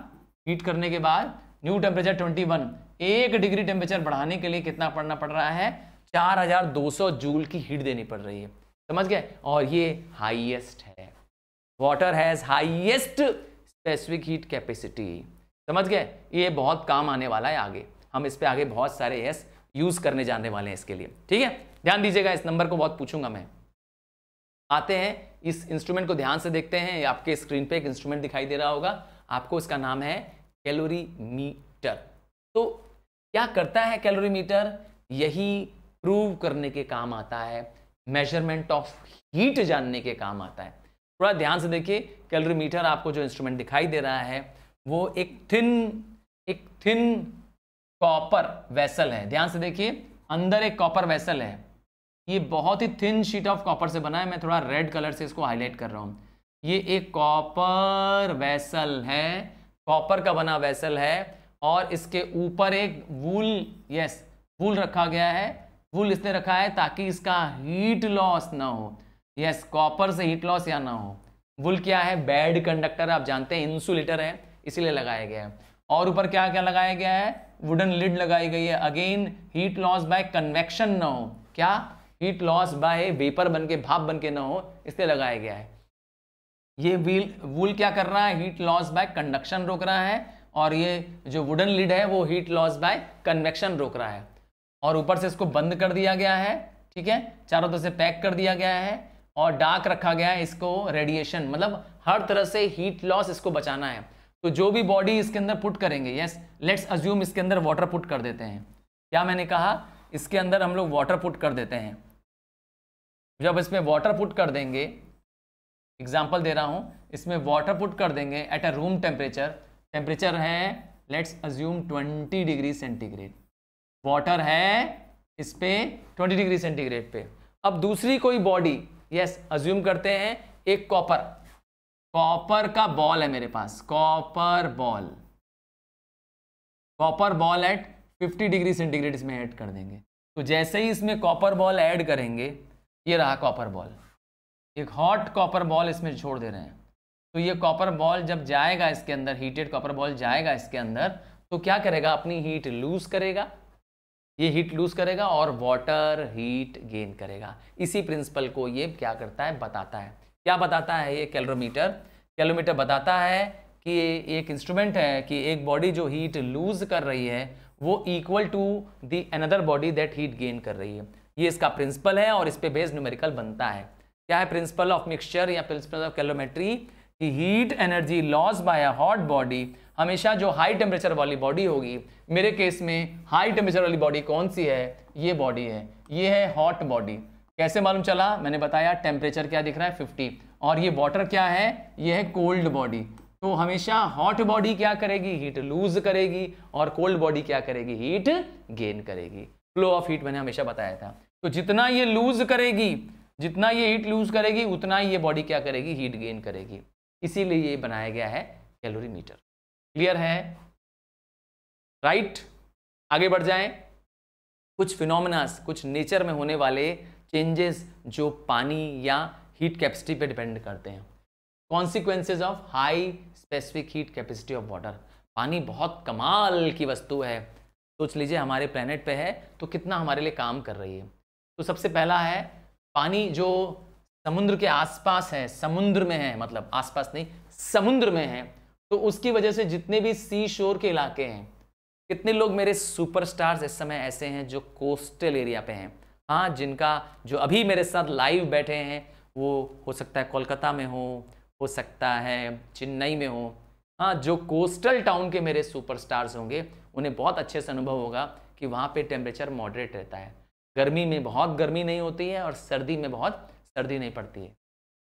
हीट करने के बाद न्यू टेम्परेचर ट्वेंटी वन एक डिग्री टेम्परेचर बढ़ाने के लिए कितना पढ़ना पड़ रहा है 4200 जूल की हीट देनी पड़ रही है समझ गए और ये हाईएस्ट है water has highest specific heat capacity समझ गए ये बहुत काम आने वाला है आगे हम इस पर आगे बहुत सारे एस यूज करने जाने वाले हैं इसके लिए ठीक है ध्यान दीजिएगा इस नंबर को बहुत पूछूंगा मैं आते हैं इस इंस्ट्रूमेंट को ध्यान से देखते हैं आपके स्क्रीन पे एक इंस्ट्रूमेंट दिखाई दे रहा होगा आपको इसका नाम है कैलोरी मीटर तो क्या करता है कैलोरीमीटर यही प्रूव करने के काम आता है मेजरमेंट ऑफ हीट जानने के काम आता है थोड़ा ध्यान से देखिए कैलोरीमीटर आपको जो इंस्ट्रूमेंट दिखाई दे रहा है वो एक थिन एक थिन कॉपर वेसल है ध्यान से देखिए अंदर एक कॉपर वेसल है ये बहुत ही थिन शीट ऑफ कॉपर से बना है मैं थोड़ा रेड कलर से इसको हाईलाइट कर रहा हूँ ये एक कॉपर वेसल है कॉपर का बना वेसल है और इसके ऊपर एक वूल यस वूल रखा गया है वूल इसलिए रखा है ताकि इसका हीट लॉस ना हो यस कॉपर से हीट लॉस या ना हो वुल क्या है बैड कंडक्टर आप जानते हैं इंसुलेटर है इसीलिए लगाया गया है और ऊपर क्या क्या लगाया गया है वुडन लिड लगाई गई है again heat loss by convection ना हो क्या हीट लॉस बाय वेपर बन के भाप बन के ना हो इसलिए लगाया गया है ये व्हील वूल क्या कर रहा है हीट लॉस बाय कंडक्शन रोक रहा है और ये जो वुडन लीड है वो हीट लॉस बाय कन्वेक्शन रोक रहा है और ऊपर से इसको बंद कर दिया गया है ठीक है चारों तरफ से पैक कर दिया गया है और डार्क रखा गया है इसको रेडिएशन मतलब हर तरह से हीट लॉस इसको बचाना है तो जो भी बॉडी इसके अंदर पुट करेंगे यस लेट्स अज्यूम इसके अंदर वाटर पुट कर देते हैं क्या मैंने कहा इसके अंदर हम लोग वाटर पुट कर देते हैं जब इसमें वाटर पुट कर देंगे एग्जाम्पल दे रहा हूँ इसमें वाटर पुट कर देंगे at a room temperature temperature है let's assume 20 degree centigrade water है इस पे 20 डिग्री सेंटीग्रेड पे अब दूसरी कोई बॉडी यस अज्यूम करते हैं एक कॉपर कॉपर का बॉल है मेरे पास copper ball copper ball at 50 degree centigrade इसमें ऐड कर देंगे तो जैसे ही इसमें कॉपर बॉल ऐड करेंगे ये रहा कॉपर बॉल एक हॉट कॉपर बॉल इसमें छोड़ दे रहे हैं तो ये कॉपर बॉल जब जाएगा इसके अंदर हीटेड कॉपर बॉल जाएगा इसके अंदर तो क्या करेगा अपनी हीट लूज करेगा ये हीट लूज करेगा और वाटर हीट गेन करेगा इसी प्रिंसिपल को ये क्या करता है बताता है क्या बताता है ये कैलोमीटर कैलोमीटर बताता है कि एक इंस्ट्रूमेंट है कि एक बॉडी जो हीट लूज कर रही है वो equal to the another body that heat gain कर रही है ये इसका प्रिंसिपल है और इस पर बेस्ड न्यूमेरिकल बनता है क्या है प्रिंसिपल ऑफ मिक्सचर या प्रिंसिपल ऑफ कैलोमेट्री कि heat energy loss by a hot body हमेशा जो हाई टेम्परेचर वाली बॉडी होगी मेरे केस में हाई टेम्परेचर वाली बॉडी कौन सी है ये बॉडी है ये है हॉट बॉडी कैसे मालूम चला मैंने बताया टेम्परेचर क्या दिख रहा है फिफ्टी और ये वाटर क्या है ये है कोल्ड बॉडी तो हमेशा हॉट बॉडी क्या करेगी हीट लूज करेगी और कोल्ड बॉडी क्या करेगी हीट गेन करेगी फ्लो ऑफ हीट मैंने हमेशा बताया था तो जितना ये लूज करेगी जितना ये हीट लूज करेगी उतना ही ये बॉडी क्या करेगी हीट गेन करेगी इसीलिए ये बनाया गया है कैलोरी मीटर क्लियर है राइट right? आगे बढ़ जाएं कुछ फिनोमिनास कुछ नेचर में होने वाले चेंजेस जो पानी या हीट कैपेसिटी पे डिपेंड करते हैं consequences of high specific heat capacity of water पानी बहुत कमाल की वस्तु है सोच लीजिए हमारे प्लेनेट पे है तो कितना हमारे लिए काम कर रही है तो सबसे पहला है पानी जो समुद्र के आसपास है समुद्र में है मतलब आसपास नहीं समुद्र में है तो उसकी वजह से जितने भी सी शोर के इलाके हैं कितने लोग मेरे सुपरस्टार्स इस समय ऐसे हैं जो कोस्टल एरिया पे हैं हाँ जिनका जो अभी मेरे साथ लाइव बैठे हैं वो हो सकता है कोलकाता में हो हो सकता है चेन्नई में हो हाँ जो कोस्टल टाउन के मेरे सुपरस्टार्स होंगे उन्हें बहुत अच्छे से अनुभव होगा कि वहाँ पे टेम्परेचर मॉडरेट रहता है गर्मी में बहुत गर्मी नहीं होती है और सर्दी में बहुत सर्दी नहीं पड़ती है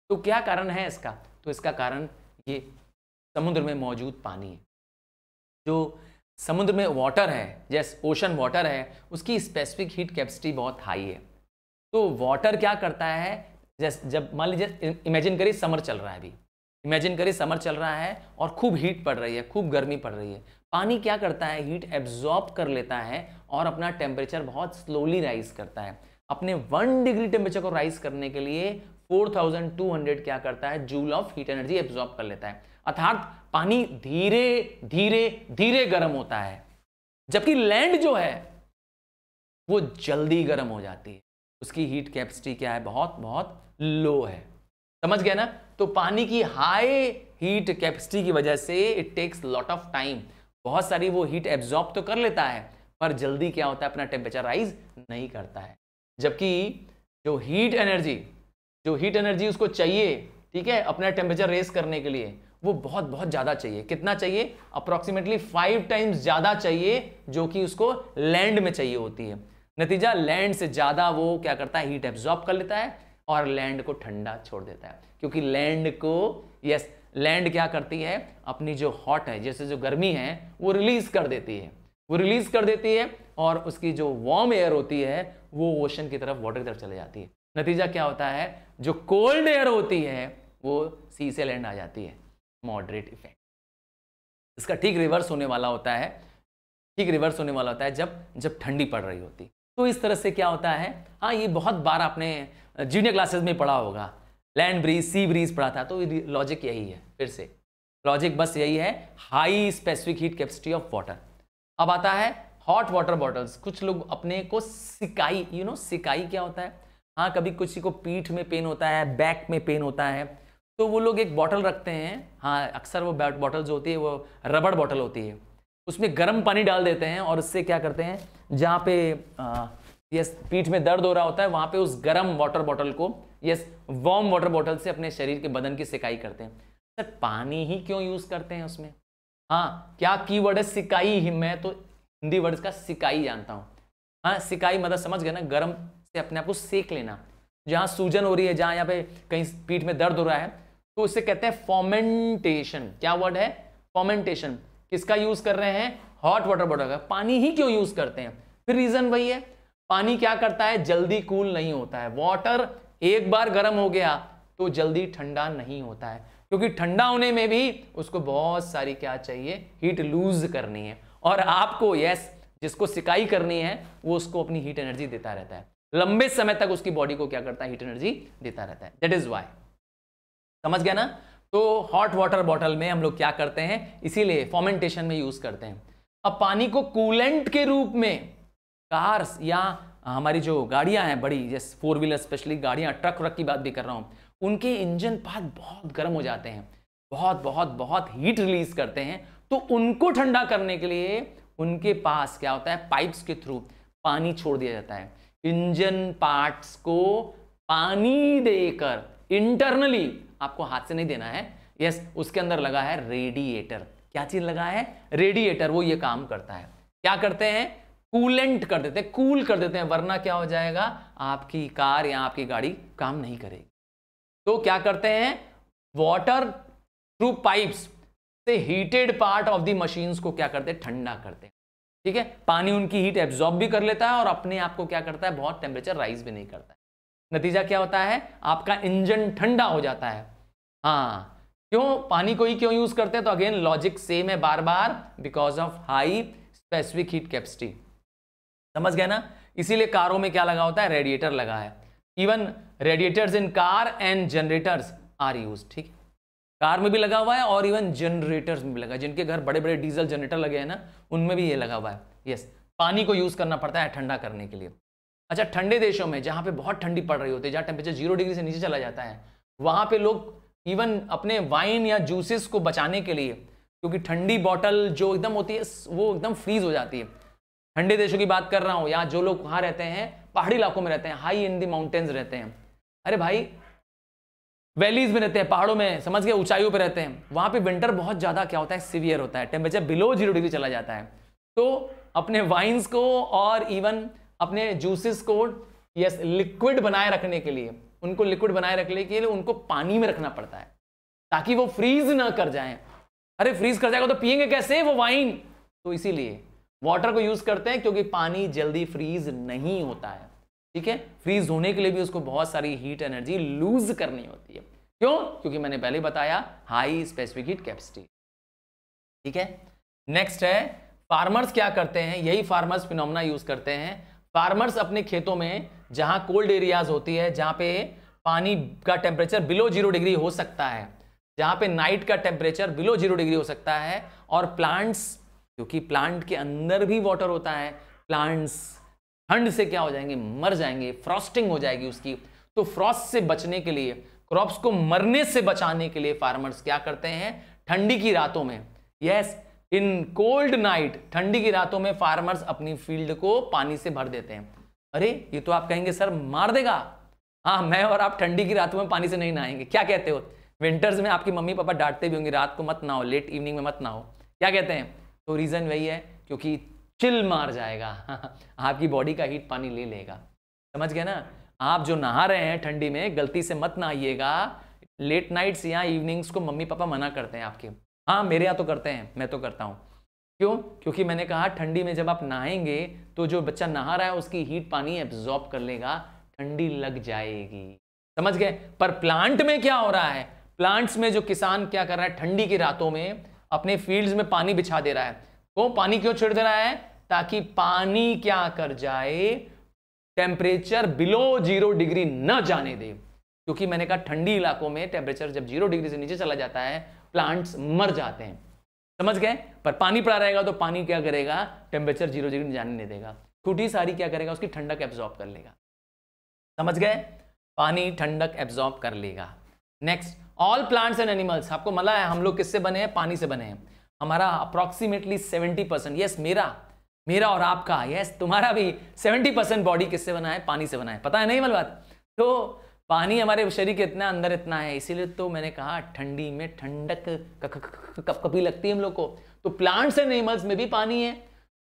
तो क्या कारण है इसका तो इसका कारण ये समुद्र में मौजूद पानी है जो समुद्र में वाटर है जैस ओशन वाटर है उसकी स्पेसिफिक हीट कैपेसिटी बहुत हाई है तो वाटर क्या करता है जैस जब मान लीजिए इमेजिन करिए समर चल रहा है अभी इमेजिन करिए समर चल रहा है और खूब हीट पड़ रही है खूब गर्मी पड़ रही है पानी क्या करता है हीट एब्जॉर्ब कर लेता है और अपना टेम्परेचर बहुत स्लोली राइज करता है अपने वन डिग्री टेम्परेचर को राइज करने के लिए 4200 क्या करता है joule of heat energy absorb कर लेता है अर्थात पानी धीरे धीरे धीरे गर्म होता है जबकि लैंड जो है वो जल्दी गर्म हो जाती है उसकी हीट कैपेसिटी क्या है बहुत बहुत लो है समझ गया ना तो पानी की हाई हीट कैपेसिटी की वजह से it takes lot of time बहुत सारी वो हीट एब्जॉर्ब तो कर लेता है पर जल्दी क्या होता है अपना टेम्परेचर राइज नहीं करता है जबकि जो हीट एनर्जी जो हीट एनर्जी उसको चाहिए ठीक है अपना टेम्परेचर रेस करने के लिए वो बहुत बहुत ज़्यादा चाहिए कितना चाहिए अप्रोक्सीमेटली फाइव टाइम्स ज़्यादा चाहिए जो कि उसको लैंड में चाहिए होती है नतीजा लैंड से ज़्यादा वो क्या करता है हीट एब्जॉर्ब कर लेता है और लैंड को ठंडा छोड़ देता है क्योंकि लैंड को यस लैंड क्या करती है अपनी जो हॉट है जैसे जो गर्मी है वो रिलीज कर देती है वो रिलीज कर देती है और उसकी जो वार्म एयर होती है वो ओशन की तरफ वाटर की तरफ चले जाती है नतीजा क्या होता है जो कोल्ड एयर होती है वो सी से लैंड आ जाती है मॉडरेट इफेक्ट इसका ठीक रिवर्स होने वाला होता है ठीक रिवर्स होने वाला होता है जब जब ठंडी पड़ रही होती तो इस तरह से क्या होता है हाँ ये बहुत बार आपने जूनियर क्लासेस में पढ़ा होगा लैंड ब्रीज सी ब्रीज पढ़ा था तो लॉजिक यही है फिर से लॉजिक बस यही है high specific heat capacity of water अब आता है हॉट वाटर बॉटल्स कुछ लोग अपने को सिकाई यू नो सिकाई क्या होता है हाँ कभी किसी को पीठ में पेन होता है बैक में पेन होता है तो वो लोग एक बॉटल रखते हैं हाँ अक्सर वो बॉटल जो होती है वो रबड़ बॉटल होती है उसमें गर्म पानी डाल देते हैं और उससे क्या करते हैं जहाँ पे यस पीठ में दर्द हो रहा होता है वहाँ पे उस गर्म वाटर बॉटल को यस वार्म वाटर बॉटल से अपने शरीर के बदन की सिकाई करते हैं सर पानी ही क्यों यूज़ करते हैं उसमें हाँ क्या की है सिकाई ही मैं तो हिंदी वर्ड का सिकाई जानता हूँ हाँ सिकाई मतलब समझ गए ना गर्म से अपने आप को सेक लेना जहाँ सूजन हो रही है जहाँ यहाँ पे कहीं पीठ में दर्द हो रहा है तो उससे कहते हैं फॉमेंटेशन क्या वर्ड है फॉमेंटेशन किसका यूज कर रहे हैं हॉट वाटर बॉटल का पानी ही क्यों यूज करते हैं फिर रीजन वही है पानी क्या करता है जल्दी कूल नहीं होता है वाटर एक बार गर्म हो गया तो जल्दी ठंडा नहीं होता है क्योंकि ठंडा होने में भी उसको बहुत सारी क्या चाहिए हीट लूज करनी है और आपको यस जिसको सिकाई करनी है वो उसको अपनी हीट एनर्जी देता रहता है लंबे समय तक उसकी बॉडी को क्या करता है हीट एनर्जी देता रहता है दैट इज वाई समझ गया ना तो हॉट वाटर बॉटल में हम लोग क्या करते हैं इसीलिए फॉर्मेंटेशन में यूज करते हैं अब पानी को कूलेंट के रूप में कार्स या हमारी जो गाड़ियां हैं बड़ी जैसे फोर व्हीलर स्पेशली गाड़ियां ट्रक व्रक की बात भी कर रहा हूं उनके इंजन पार्ट बहुत गर्म हो जाते हैं बहुत बहुत बहुत हीट रिलीज करते हैं तो उनको ठंडा करने के लिए उनके पास क्या होता है पाइप्स के थ्रू पानी छोड़ दिया जाता है इंजन पार्ट्स को पानी देकर इंटरनली आपको हाथ से नहीं देना है यस yes, उसके अंदर लगा है रेडिएटर क्या चीज लगा है रेडिएटर वो ये काम करता है क्या करते हैं कूलेंट कर देते हैं कूल कर देते हैं वरना क्या हो जाएगा आपकी कार या आपकी गाड़ी काम नहीं करेगी तो क्या करते हैं वाटर थ्रू पाइप्स से heated part of the machines को क्या करते हैं ठंडा करते हैं ठीक है पानी उनकी हीट एब्जॉर्ब भी कर लेता है और अपने आप को क्या करता है बहुत टेम्परेचर राइज भी नहीं करता है नतीजा क्या होता है आपका इंजन ठंडा हो जाता है हाँ क्यों पानी को ही क्यों यूज करते हैं तो अगेन लॉजिक सेम है बार बार because of high specific heat capacity समझ गए ना इसीलिए कारों में क्या लगा होता है रेडिएटर लगा है even radiators in car and generators are use ठीक है कार में भी लगा हुआ है और इवन जनरेटर्स में भी लगा है जिनके घर बड़े बड़े डीजल जनरेटर लगे हैं ना उनमें भी ये लगा हुआ है यस पानी को यूज़ करना पड़ता है ठंडा करने के लिए अच्छा ठंडे देशों में जहाँ पे बहुत ठंडी पड़ रही होती है जहाँ टेम्परेचर जीरो डिग्री से नीचे चला जाता है वहाँ पे लोग इवन अपने वाइन या जूसेस को बचाने के लिए क्योंकि ठंडी बॉटल जो एकदम होती है वो एकदम फ्रीज हो जाती है ठंडे देशों की बात कर रहा हूँ यहाँ जो लोग वहाँ रहते हैं पहाड़ी इलाकों में रहते हैं हाई इन दी माउंटेन्स रहते हैं अरे भाई वैलीज में रहते हैं पहाड़ों में समझ गए ऊंचाइयों पर रहते हैं वहाँ पे विंटर बहुत ज़्यादा क्या होता है सीवियर होता है टेम्परेचर बिलो जीरो डिग्री चला जाता है तो अपने वाइन्स को और इवन अपने जूसेस को यस लिक्विड बनाए रखने के लिए उनको लिक्विड बनाए रखने के लिए उनको पानी में रखना पड़ता है ताकि वो फ्रीज ना कर जाए अरे फ्रीज कर जाएगा तो पियेंगे कैसे वो वाइन तो इसीलिए वाटर को यूज करते हैं क्योंकि पानी जल्दी फ्रीज नहीं होता है ठीक है फ्रीज होने के लिए भी उसको बहुत सारी हीट एनर्जी लूज करनी होती है क्यों क्योंकि मैंने पहले बताया हाई स्पेसिफिक हीट कैपेसिटी ठीक है नेक्स्ट है फार्मर्स क्या करते हैं यही फार्मर्स फिनोमना यूज करते हैं फार्मर्स अपने खेतों में जहां कोल्ड एरियाज होती है जहां पे पानी का टेम्परेचर बिलो जीरो डिग्री हो सकता है जहां पे नाइट का टेम्परेचर बिलो जीरो डिग्री हो सकता है और प्लांट्स क्योंकि प्लांट के अंदर भी वाटर होता है प्लांट्स ठंड से क्या हो जाएंगे मर जाएंगे फ्रॉस्टिंग हो जाएगी उसकी तो फ्रॉस्ट से बचने के लिए क्रॉप्स को मरने से बचाने के लिए फार्मर्स क्या करते हैं ठंडी की रातों में यस इन कोल्ड नाइट ठंडी की रातों में फार्मर्स अपनी फील्ड को पानी से भर देते हैं अरे ये तो आप कहेंगे सर मार देगा हाँ मैं और आप ठंडी की रातों में पानी से नहीं नहाएंगे क्या कहते हो विंटर्स में आपकी मम्मी पापा डांटते भी होंगे रात को मत नहाओ लेट इवनिंग में मत नहाओ क्या कहते हैं तो रीज़न वही है क्योंकि चिल मार जाएगा आपकी बॉडी का हीट पानी ले लेगा समझ गए ना आप जो नहा रहे हैं ठंडी में गलती से मत नहाइएगा लेट नाइट्स या इवनिंग्स को मम्मी पापा मना करते हैं आपके हाँ मेरे यहाँ तो करते हैं मैं तो करता हूँ क्यों क्योंकि मैंने कहा ठंडी में जब आप नहाएंगे तो जो बच्चा नहा रहा है उसकी हीट पानी एब्जॉर्ब कर लेगा ठंडी लग जाएगी समझ गए पर प्लांट में क्या हो रहा है प्लांट्स में जो किसान क्या कर रहा है ठंडी की रातों में अपने फील्ड्स में पानी बिछा दे रहा है वो पानी क्यों छिड़ देना है ताकि पानी क्या कर जाए टेम्परेचर बिलो जीरो डिग्री न जाने दे क्योंकि मैंने कहा ठंडी इलाकों में टेम्परेचर जब जीरो डिग्री से नीचे चला जाता है प्लांट्स मर जाते हैं समझ गए पर पानी पड़ा रहेगा तो पानी क्या करेगा टेम्परेचर जीरो डिग्री जाने नहीं देगा छोटी सारी क्या करेगा उसकी ठंडक एब्जॉर्ब कर लेगा समझ गए पानी ठंडक एब्जॉर्ब कर लेगा next all plants and animals आपको मला है हम लोग किससे बने हैं पानी से बने हैं हमारा अप्रॉक्सीमेटली सेवेंटी परसेंट यस मेरा मेरा और आपका यस तुम्हारा भी सेवेंटी परसेंट बॉडी किससे बना है पानी से बना है पता है नहीं बात तो पानी हमारे शरीर के इतना अंदर इतना है इसीलिए तो मैंने कहा ठंडी में ठंडक कपकपी लगती है हम लोग को तो प्लांट्स एंड एनिमल्स में भी पानी है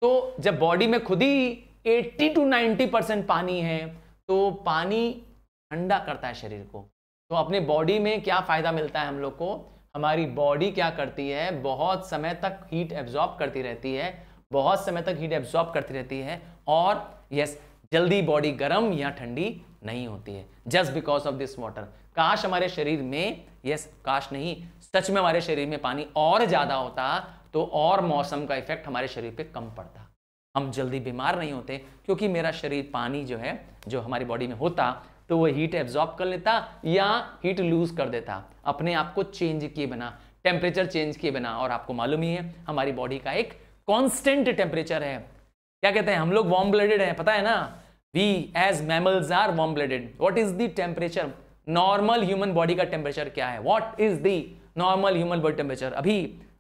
तो जब बॉडी में खुद ही 80 टू 90 परसेंट पानी है तो पानी ठंडा करता है शरीर को तो अपने बॉडी में क्या फायदा मिलता है हम लोग को हमारी बॉडी क्या करती है बहुत समय तक हीट एब्जॉर्ब करती रहती है बहुत समय तक हीट एब्जॉर्ब करती रहती है और यस जल्दी बॉडी गर्म या ठंडी नहीं होती है just because of this water काश हमारे शरीर में यस काश नहीं सच में हमारे शरीर में पानी और ज़्यादा होता तो और मौसम का इफेक्ट हमारे शरीर पे कम पड़ता हम जल्दी बीमार नहीं होते क्योंकि मेरा शरीर पानी जो है जो हमारी बॉडी में होता तो वो हीट एब्जॉर्ब कर लेता या हीट लूज कर देता अपने आप को चेंज किए बना टेम्परेचर चेंज किए बना और आपको मालूम ही है हमारी बॉडी का एक कॉन्स्टेंट टेम्परेचर है क्या कहते हैं हम लोग वार्म ब्लडेड है पता है ना we as mammals are warm blooded what is the temperature normal human body का टेम्परेचर क्या है what is the normal human body temperature अभी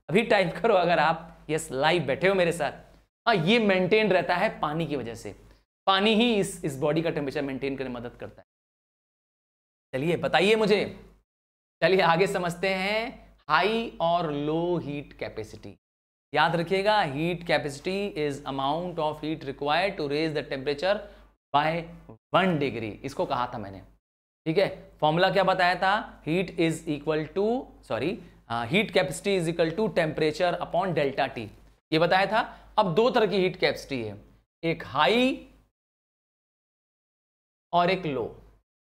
अभी टाइप करो अगर आप यस लाइव बैठे हो मेरे साथ हाँ ये मेंटेन रहता है पानी की वजह से पानी ही इस इस बॉडी का टेम्परेचर मेंटेन करने में मदद करता है चलिए बताइए मुझे चलिए आगे समझते हैं हाई और लो हीट कैपेसिटी याद रखिएगा heat capacity is amount of heat required to raise the temperature by one degree इसको कहा था मैंने ठीक है फॉर्मूला क्या बताया था heat is equal to sorry heat capacity is equal to temperature upon delta T ये बताया था अब दो तरह की हीट कैपेसिटी है एक हाई और एक लो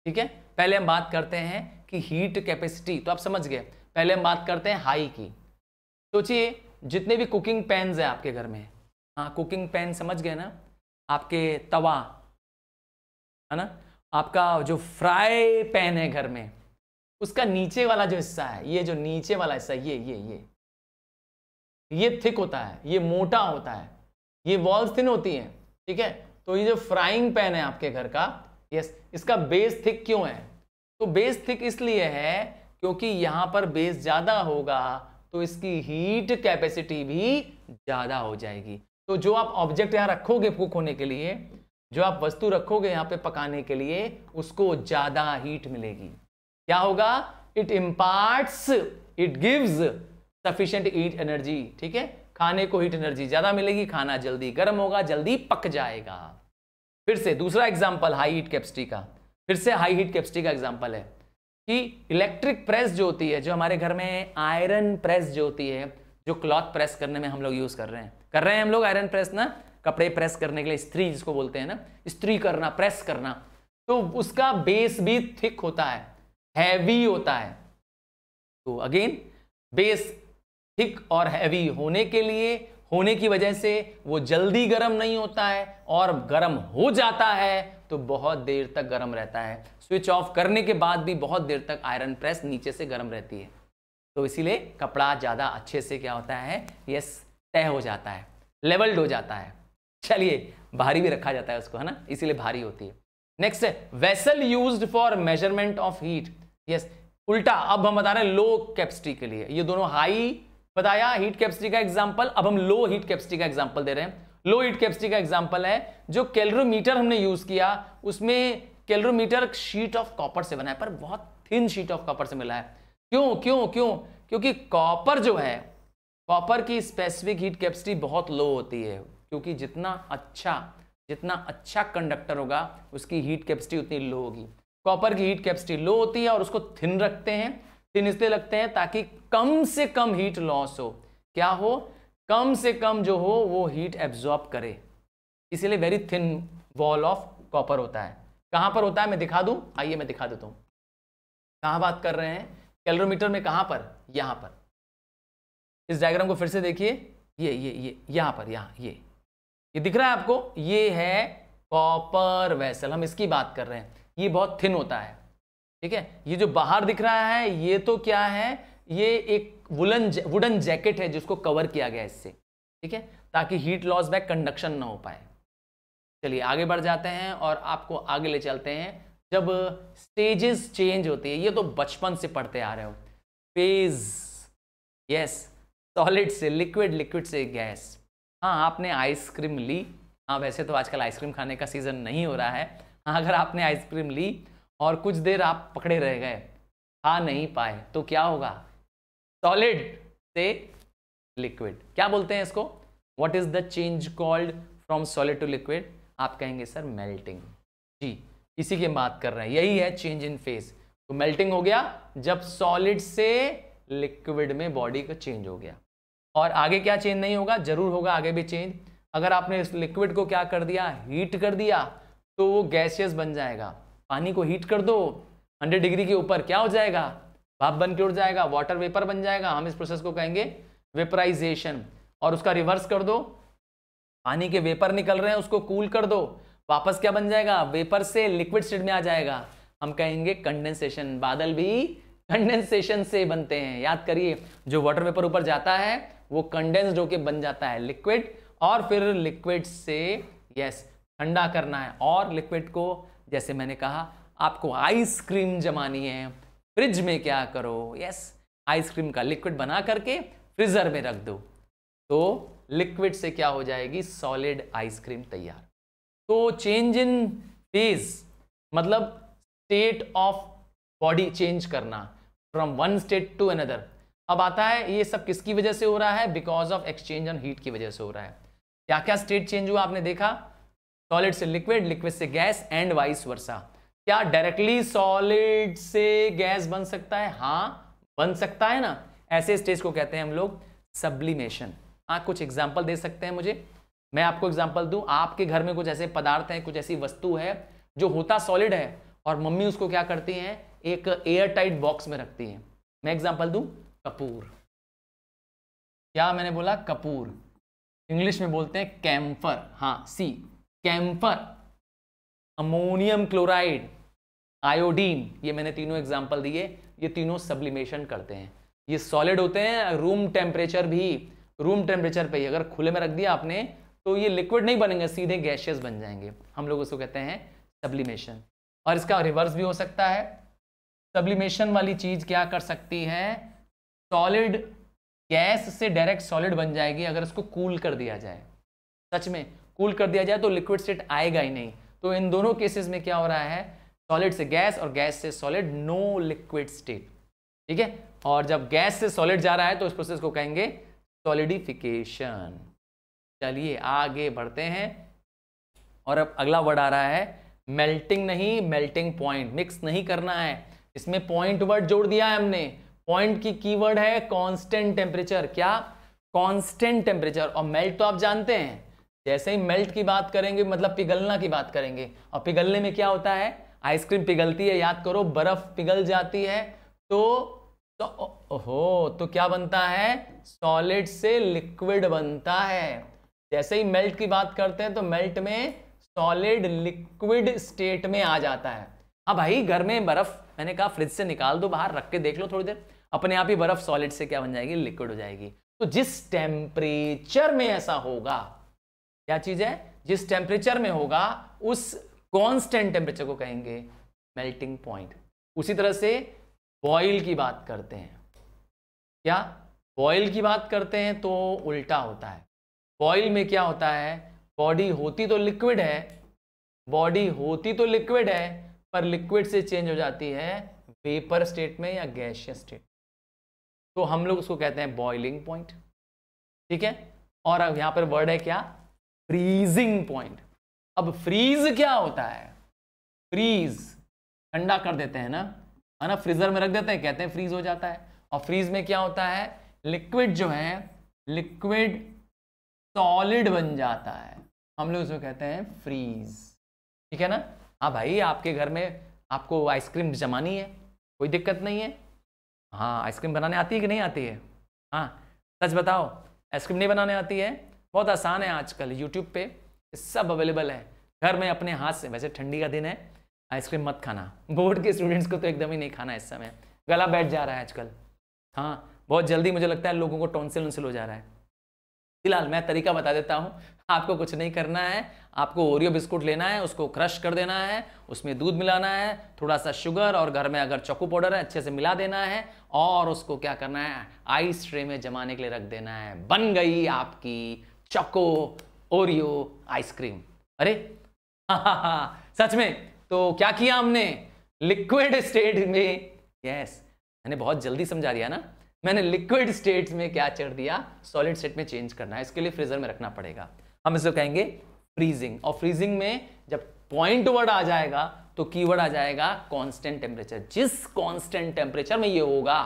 ठीक है पहले हम बात करते हैं कि हीट कैपेसिटी तो आप समझ गए पहले हम बात करते हैं हाई की सोचिए तो जितने भी कुकिंग पैन हैं आपके घर में हाँ कुकिंग पैन समझ गए ना आपके तवा है ना आपका जो फ्राई पैन है घर में उसका नीचे वाला जो हिस्सा है ये जो नीचे वाला हिस्सा ये ये ये ये थिक होता है ये मोटा होता है ये वॉल्स थिन होती है ठीक है तो ये जो फ्राइंग पैन है आपके घर का यस इसका बेस थिक क्यों है तो बेस थिक इसलिए है क्योंकि यहां पर बेस ज़्यादा होगा तो इसकी हीट कैपेसिटी भी ज़्यादा हो जाएगी तो जो आप ऑब्जेक्ट यहाँ रखोगे कुक होने के लिए जो आप वस्तु रखोगे यहां पे पकाने के लिए उसको ज़्यादा हीट मिलेगी क्या होगा it imparts it gives sufficient heat energy ठीक है खाने को हीट एनर्जी ज़्यादा मिलेगी खाना जल्दी गर्म होगा जल्दी पक जाएगा फिर से दूसरा एग्जाम्पल हाई हीट कैपेसिटी का फिर से हाई हीट कैपेसिटी का एग्जाम्पल है कि इलेक्ट्रिक प्रेस जो होती है जो हमारे घर में आयरन प्रेस जो होती है जो क्लॉथ प्रेस करने में हम लोग यूज़ कर रहे हैं कर रहे हैं हम लोग आयरन प्रेस ना कपड़े प्रेस करने के लिए स्त्री जिसको बोलते हैं ना स्त्री करना प्रेस करना तो उसका बेस भी थिक होता है हैवी होता है तो अगेन बेस थिक और हैवी होने के लिए होने की वजह से वो जल्दी गर्म नहीं होता है और गर्म हो जाता है तो बहुत देर तक गर्म रहता है स्विच ऑफ करने के बाद भी बहुत देर तक आयरन प्रेस नीचे से गर्म रहती है तो इसीलिए कपड़ा ज़्यादा अच्छे से क्या होता है यस तय हो जाता है लेवल्ड हो जाता है चलिए भारी भी रखा जाता है उसको है ना इसीलिए भारी होती है नेक्स्ट है vessel use for measurement of heat yes उल्टा अब हम बता रहे हैं लो कैपेसिटी के लिए ये दोनों हाई बताया हीट कैपेसिटी का एग्जाम्पल अब हम लो हीट कैपेसिटी का एग्जाम्पल दे रहे हैं लो हीट कैपेसिटी का एग्जाम्पल है जो कैलरोमीटर हमने यूज किया उसमें कैलरोमीटर शीट ऑफ कॉपर से बना है पर बहुत थिन शीट ऑफ कॉपर से मिला है क्यों क्यों क्यों क्योंकि कॉपर जो है कॉपर की स्पेसिफिक हीट कैपेसिटी बहुत लो होती है क्योंकि जितना अच्छा जितना अच्छा कंडक्टर होगा उसकी हीट कैपेसिटी उतनी लो होगी कॉपर की हीट कैपेसिटी लो होती है और उसको थिन रखते हैं टिन इसलिए लगते हैं ताकि कम से कम हीट लॉस हो क्या हो कम से कम जो हो वो हीट एब्जॉर्ब करे इसीलिए very thin wall of copper होता है कहां पर होता है मैं दिखा दूं आइए मैं दिखा देता हूं कहां बात कर रहे हैं कैलोमीटर में कहां पर यहां पर इस डायग्राम को फिर से देखिए ये ये ये यहां पर यहां ये ये दिख रहा है आपको ये है कॉपर वेसल हम इसकी बात कर रहे हैं ये बहुत थिन होता है ठीक है ये जो बाहर दिख रहा है ये तो क्या है ये एक वुलन वुडन जैकेट है जिसको कवर किया गया इससे ठीक है ताकि हीट लॉस बैक कंडक्शन ना हो पाए चलिए आगे बढ़ जाते हैं और आपको आगे ले चलते हैं जब स्टेजेस चेंज होती है ये तो बचपन से पढ़ते आ रहे हो फेज यस सॉलिड से लिक्विड लिक्विड से गैस हाँ आपने आइसक्रीम ली हाँ वैसे तो आजकल आइसक्रीम खाने का सीज़न नहीं हो रहा है हाँ अगर आपने आइसक्रीम ली और कुछ देर आप पकड़े रह गए खा नहीं पाए तो क्या होगा सॉलिड से लिक्विड क्या बोलते हैं इसको what is the change called from solid to liquid आप कहेंगे सर मेल्टिंग जी इसी की बात कर रहे हैं यही है चेंज इन फेस तो मेल्टिंग हो गया जब सॉलिड से लिक्विड में बॉडी का चेंज हो गया और आगे क्या चेंज नहीं होगा जरूर होगा आगे भी चेंज अगर आपने इस लिक्विड को क्या कर दिया हीट कर दिया तो वो गैसियस बन जाएगा पानी को हीट कर दो 100 डिग्री के ऊपर क्या हो जाएगा भाप बन के उड़ जाएगा वाटर वेपर बन जाएगा हम इस प्रोसेस को कहेंगे वेपराइजेशन और उसका रिवर्स कर दो पानी के वेपर निकल रहे हैं उसको कूल कर दो वापस क्या बन जाएगा वेपर से लिक्विड स्टेट में आ जाएगा हम कहेंगे कंडेंसेशन बादल भी कंडेंसेशन से बनते हैं याद करिए जो वाटर वेपर ऊपर जाता है वो कंडेंस्ड होके बन जाता है लिक्विड और फिर लिक्विड से यस ठंडा करना है और लिक्विड को जैसे मैंने कहा आपको आइसक्रीम जमानी है फ्रिज में क्या करो यस आइसक्रीम का लिक्विड बना करके फ्रीजर में रख दो तो लिक्विड से क्या हो जाएगी सॉलिड आइसक्रीम तैयार तो चेंज इन फेज मतलब स्टेट ऑफ बॉडी चेंज करना from one state to another अब आता है ये सब किसकी वजह से हो रहा है because of exchange on heat की वजह से हो रहा है क्या क्या स्टेट चेंज हुआ आपने देखा सॉलिड से लिक्विड लिक्विड से गैस एंड वाइस वर्षा क्या डायरेक्टली सॉलिड से गैस बन सकता है हाँ बन सकता है ना ऐसे स्टेज को कहते हैं हम लोग सब्लिमेशन आप हाँ, कुछ एग्जाम्पल दे सकते हैं मुझे मैं आपको एग्जाम्पल दूं आपके घर में कुछ ऐसे पदार्थ हैं कुछ ऐसी वस्तु है जो होता सॉलिड है और मम्मी उसको क्या करती हैं एक एयर टाइट बॉक्स में रखती हैं मैं एग्जाम्पल दूं कपूर क्या मैंने बोला कपूर इंग्लिश में बोलते हैं कैम्फर हाँ सी कैंपर अमोनियम क्लोराइड आयोडीन ये मैंने तीनों एग्जाम्पल दिए ये तीनों सब्लिमेशन करते हैं ये सॉलिड होते हैं रूम टेम्परेचर भी रूम टेम्परेचर पे ही अगर खुले में रख दिया आपने तो ये लिक्विड नहीं बनेंगे सीधे गैशियस बन जाएंगे हम लोग उसको कहते हैं सब्लिमेशन और इसका रिवर्स भी हो सकता है सब्लिमेशन वाली चीज़ क्या कर सकती है सॉलिड गैस से डायरेक्ट सॉलिड बन जाएगी अगर उसको कूल कर दिया जाए सच में कूल कर दिया जाए तो लिक्विड स्टेट आएगा ही नहीं तो इन दोनों केसेस में क्या हो रहा है सॉलिड से गैस और गैस से सॉलिड नो लिक्विड स्टेट ठीक है और जब गैस से सॉलिड जा रहा है तो इस प्रोसेस को कहेंगे सॉलिडिफिकेशन चलिए आगे बढ़ते हैं और अब अगला वर्ड आ रहा है मेल्टिंग नहीं मेल्टिंग पॉइंट मिक्स नहीं करना है इसमें पॉइंट वर्ड जोड़ दिया है हमने पॉइंट की कीवर्ड है कांस्टेंट टेम्परेचर क्या कांस्टेंट टेम्परेचर और मेल्ट तो आप जानते हैं जैसे ही मेल्ट की बात करेंगे मतलब पिघलना की बात करेंगे और पिघलने में क्या होता है आइसक्रीम पिघलती है याद करो बर्फ पिघल जाती है तो तो ओहो तो क्या बनता है सॉलिड से लिक्विड बनता है जैसे ही मेल्ट की बात करते हैं तो मेल्ट में सॉलिड लिक्विड स्टेट में आ जाता है अब हाँ भाई घर में बर्फ मैंने कहा फ्रिज से निकाल दो बाहर रख के देख लो थोड़ी देर अपने आप ही बर्फ सॉलिड से क्या बन जाएगी लिक्विड हो जाएगी तो जिस टेम्परेचर में ऐसा होगा क्या चीज है जिस टेम्परेचर में होगा उस कॉन्स्टेंट टेम्परेचर को कहेंगे मेल्टिंग पॉइंट उसी तरह से बॉइल की बात करते हैं क्या बॉइल की बात करते हैं तो उल्टा होता है बॉइल में क्या होता है बॉडी होती तो लिक्विड है बॉडी होती तो लिक्विड है पर लिक्विड से चेंज हो जाती है वेपर स्टेट में या गैशियस स्टेट तो हम लोग उसको कहते हैं बॉइलिंग पॉइंट ठीक है और अब यहां पर वर्ड है क्या फ्रीजिंग पॉइंट अब फ्रीज क्या होता है फ्रीज ठंडा कर देते हैं ना है ना फ्रीजर में रख देते हैं कहते हैं फ्रीज हो जाता है और फ्रीज में क्या होता है लिक्विड जो है लिक्विड सॉलिड बन जाता है हम लोग उसको कहते हैं फ्रीज ठीक है ना हाँ भाई आपके घर में आपको आइसक्रीम जमानी है कोई दिक्कत नहीं है हाँ आइसक्रीम बनाने आती है कि नहीं आती है हाँ सच बताओ आइसक्रीम नहीं बनाने आती है बहुत आसान है आजकल यूट्यूब पे सब अवेलेबल है घर में अपने हाथ से वैसे ठंडी का दिन है आइसक्रीम मत खाना बोर्ड के स्टूडेंट्स को तो एकदम ही नहीं खाना इस समय गला बैठ जा रहा है आजकल हाँ बहुत जल्दी मुझे लगता है लोगों को टोंसिल उनसिल हो जा रहा है फिलहाल मैं तरीका बता देता हूँ आपको कुछ नहीं करना है आपको ओरियो बिस्कुट लेना है उसको क्रश कर देना है उसमें दूध मिलाना है थोड़ा सा शुगर और घर में अगर चौकू पाउडर है अच्छे से मिला देना है और उसको क्या करना है आइस ट्रे में जमाने के लिए रख देना है बन गई आपकी चॉको ओरियो आइसक्रीम अरे हा हा हाँ, सच में तो क्या किया हमने लिक्विड स्टेट में यस मैंने बहुत जल्दी समझा दिया ना मैंने लिक्विड स्टेट में क्या चढ़ दिया सॉलिड स्टेट में चेंज करना है इसके लिए फ्रीजर में रखना पड़ेगा हम इसको कहेंगे फ्रीजिंग और फ्रीजिंग में जब पॉइंट वर्ड आ जाएगा तो कीवर्ड आ जाएगा कांस्टेंट टेम्परेचर जिस कांस्टेंट टेम्परेचर में ये होगा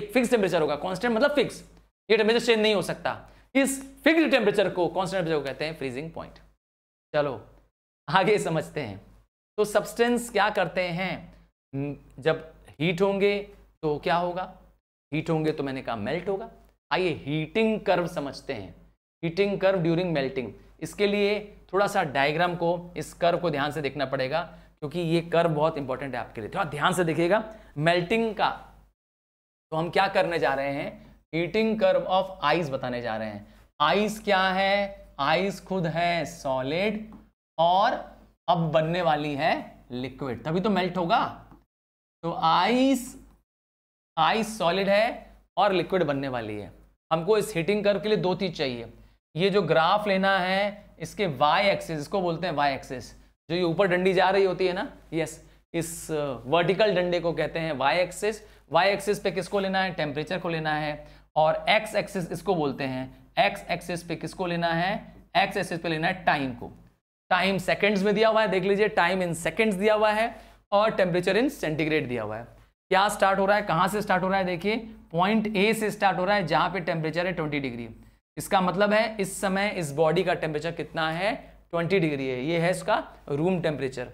एक फिक्स टेम्परेचर होगा कांस्टेंट मतलब फिक्स ये टेम्परेचर चेंज नहीं हो सकता इस फिक्स टेम्परेचर को कॉन्स्टेंट टेम्परेचर को कहते हैं फ्रीजिंग पॉइंट चलो आगे समझते हैं तो सब्सटेंस क्या करते हैं जब हीट होंगे तो क्या होगा हीट होंगे तो मैंने कहा मेल्ट होगा आइए हीटिंग कर्व समझते हैं हीटिंग कर्व ड्यूरिंग मेल्टिंग इसके लिए थोड़ा सा डायग्राम को इस कर्व को ध्यान से देखना पड़ेगा क्योंकि ये कर्व बहुत इंपॉर्टेंट है आपके लिए थोड़ा ध्यान से देखिएगा मेल्टिंग का तो हम क्या करने जा रहे हैं हीटिंग कर्व ऑफ आइस बताने जा रहे हैं आइस क्या है आइस खुद है सॉलिड और अब बनने वाली है लिक्विड तभी तो मेल्ट होगा तो आइस आइस सॉलिड है और लिक्विड बनने वाली है हमको इस हीटिंग कर्व के लिए दो चीज चाहिए ये जो ग्राफ लेना है इसके वाई एक्सिस इसको बोलते हैं वाई एक्सिस जो ये ऊपर डंडी जा रही होती है ना यस इस वर्टिकल uh, डंडे को कहते हैं वाई एक्सिस वाई एक्सिस पे किसको लेना है टेम्परेचर को लेना है और एक्स एक्सेस इसको बोलते हैं एक्स एक्सेस पे किसको लेना है एक्स एक्सेस पे लेना है टाइम को टाइम सेकेंड्स में दिया हुआ है देख लीजिए टाइम इन सेकेंड्स दिया हुआ है और टेम्परेचर इन सेंटीग्रेड दिया हुआ है क्या स्टार्ट हो रहा है कहाँ से स्टार्ट हो रहा है देखिए पॉइंट ए से स्टार्ट हो रहा है जहाँ पे टेम्परेचर है ट्वेंटी डिग्री इसका मतलब है इस समय इस बॉडी का टेम्परेचर कितना है ट्वेंटी डिग्री है ये है इसका रूम टेम्परेचर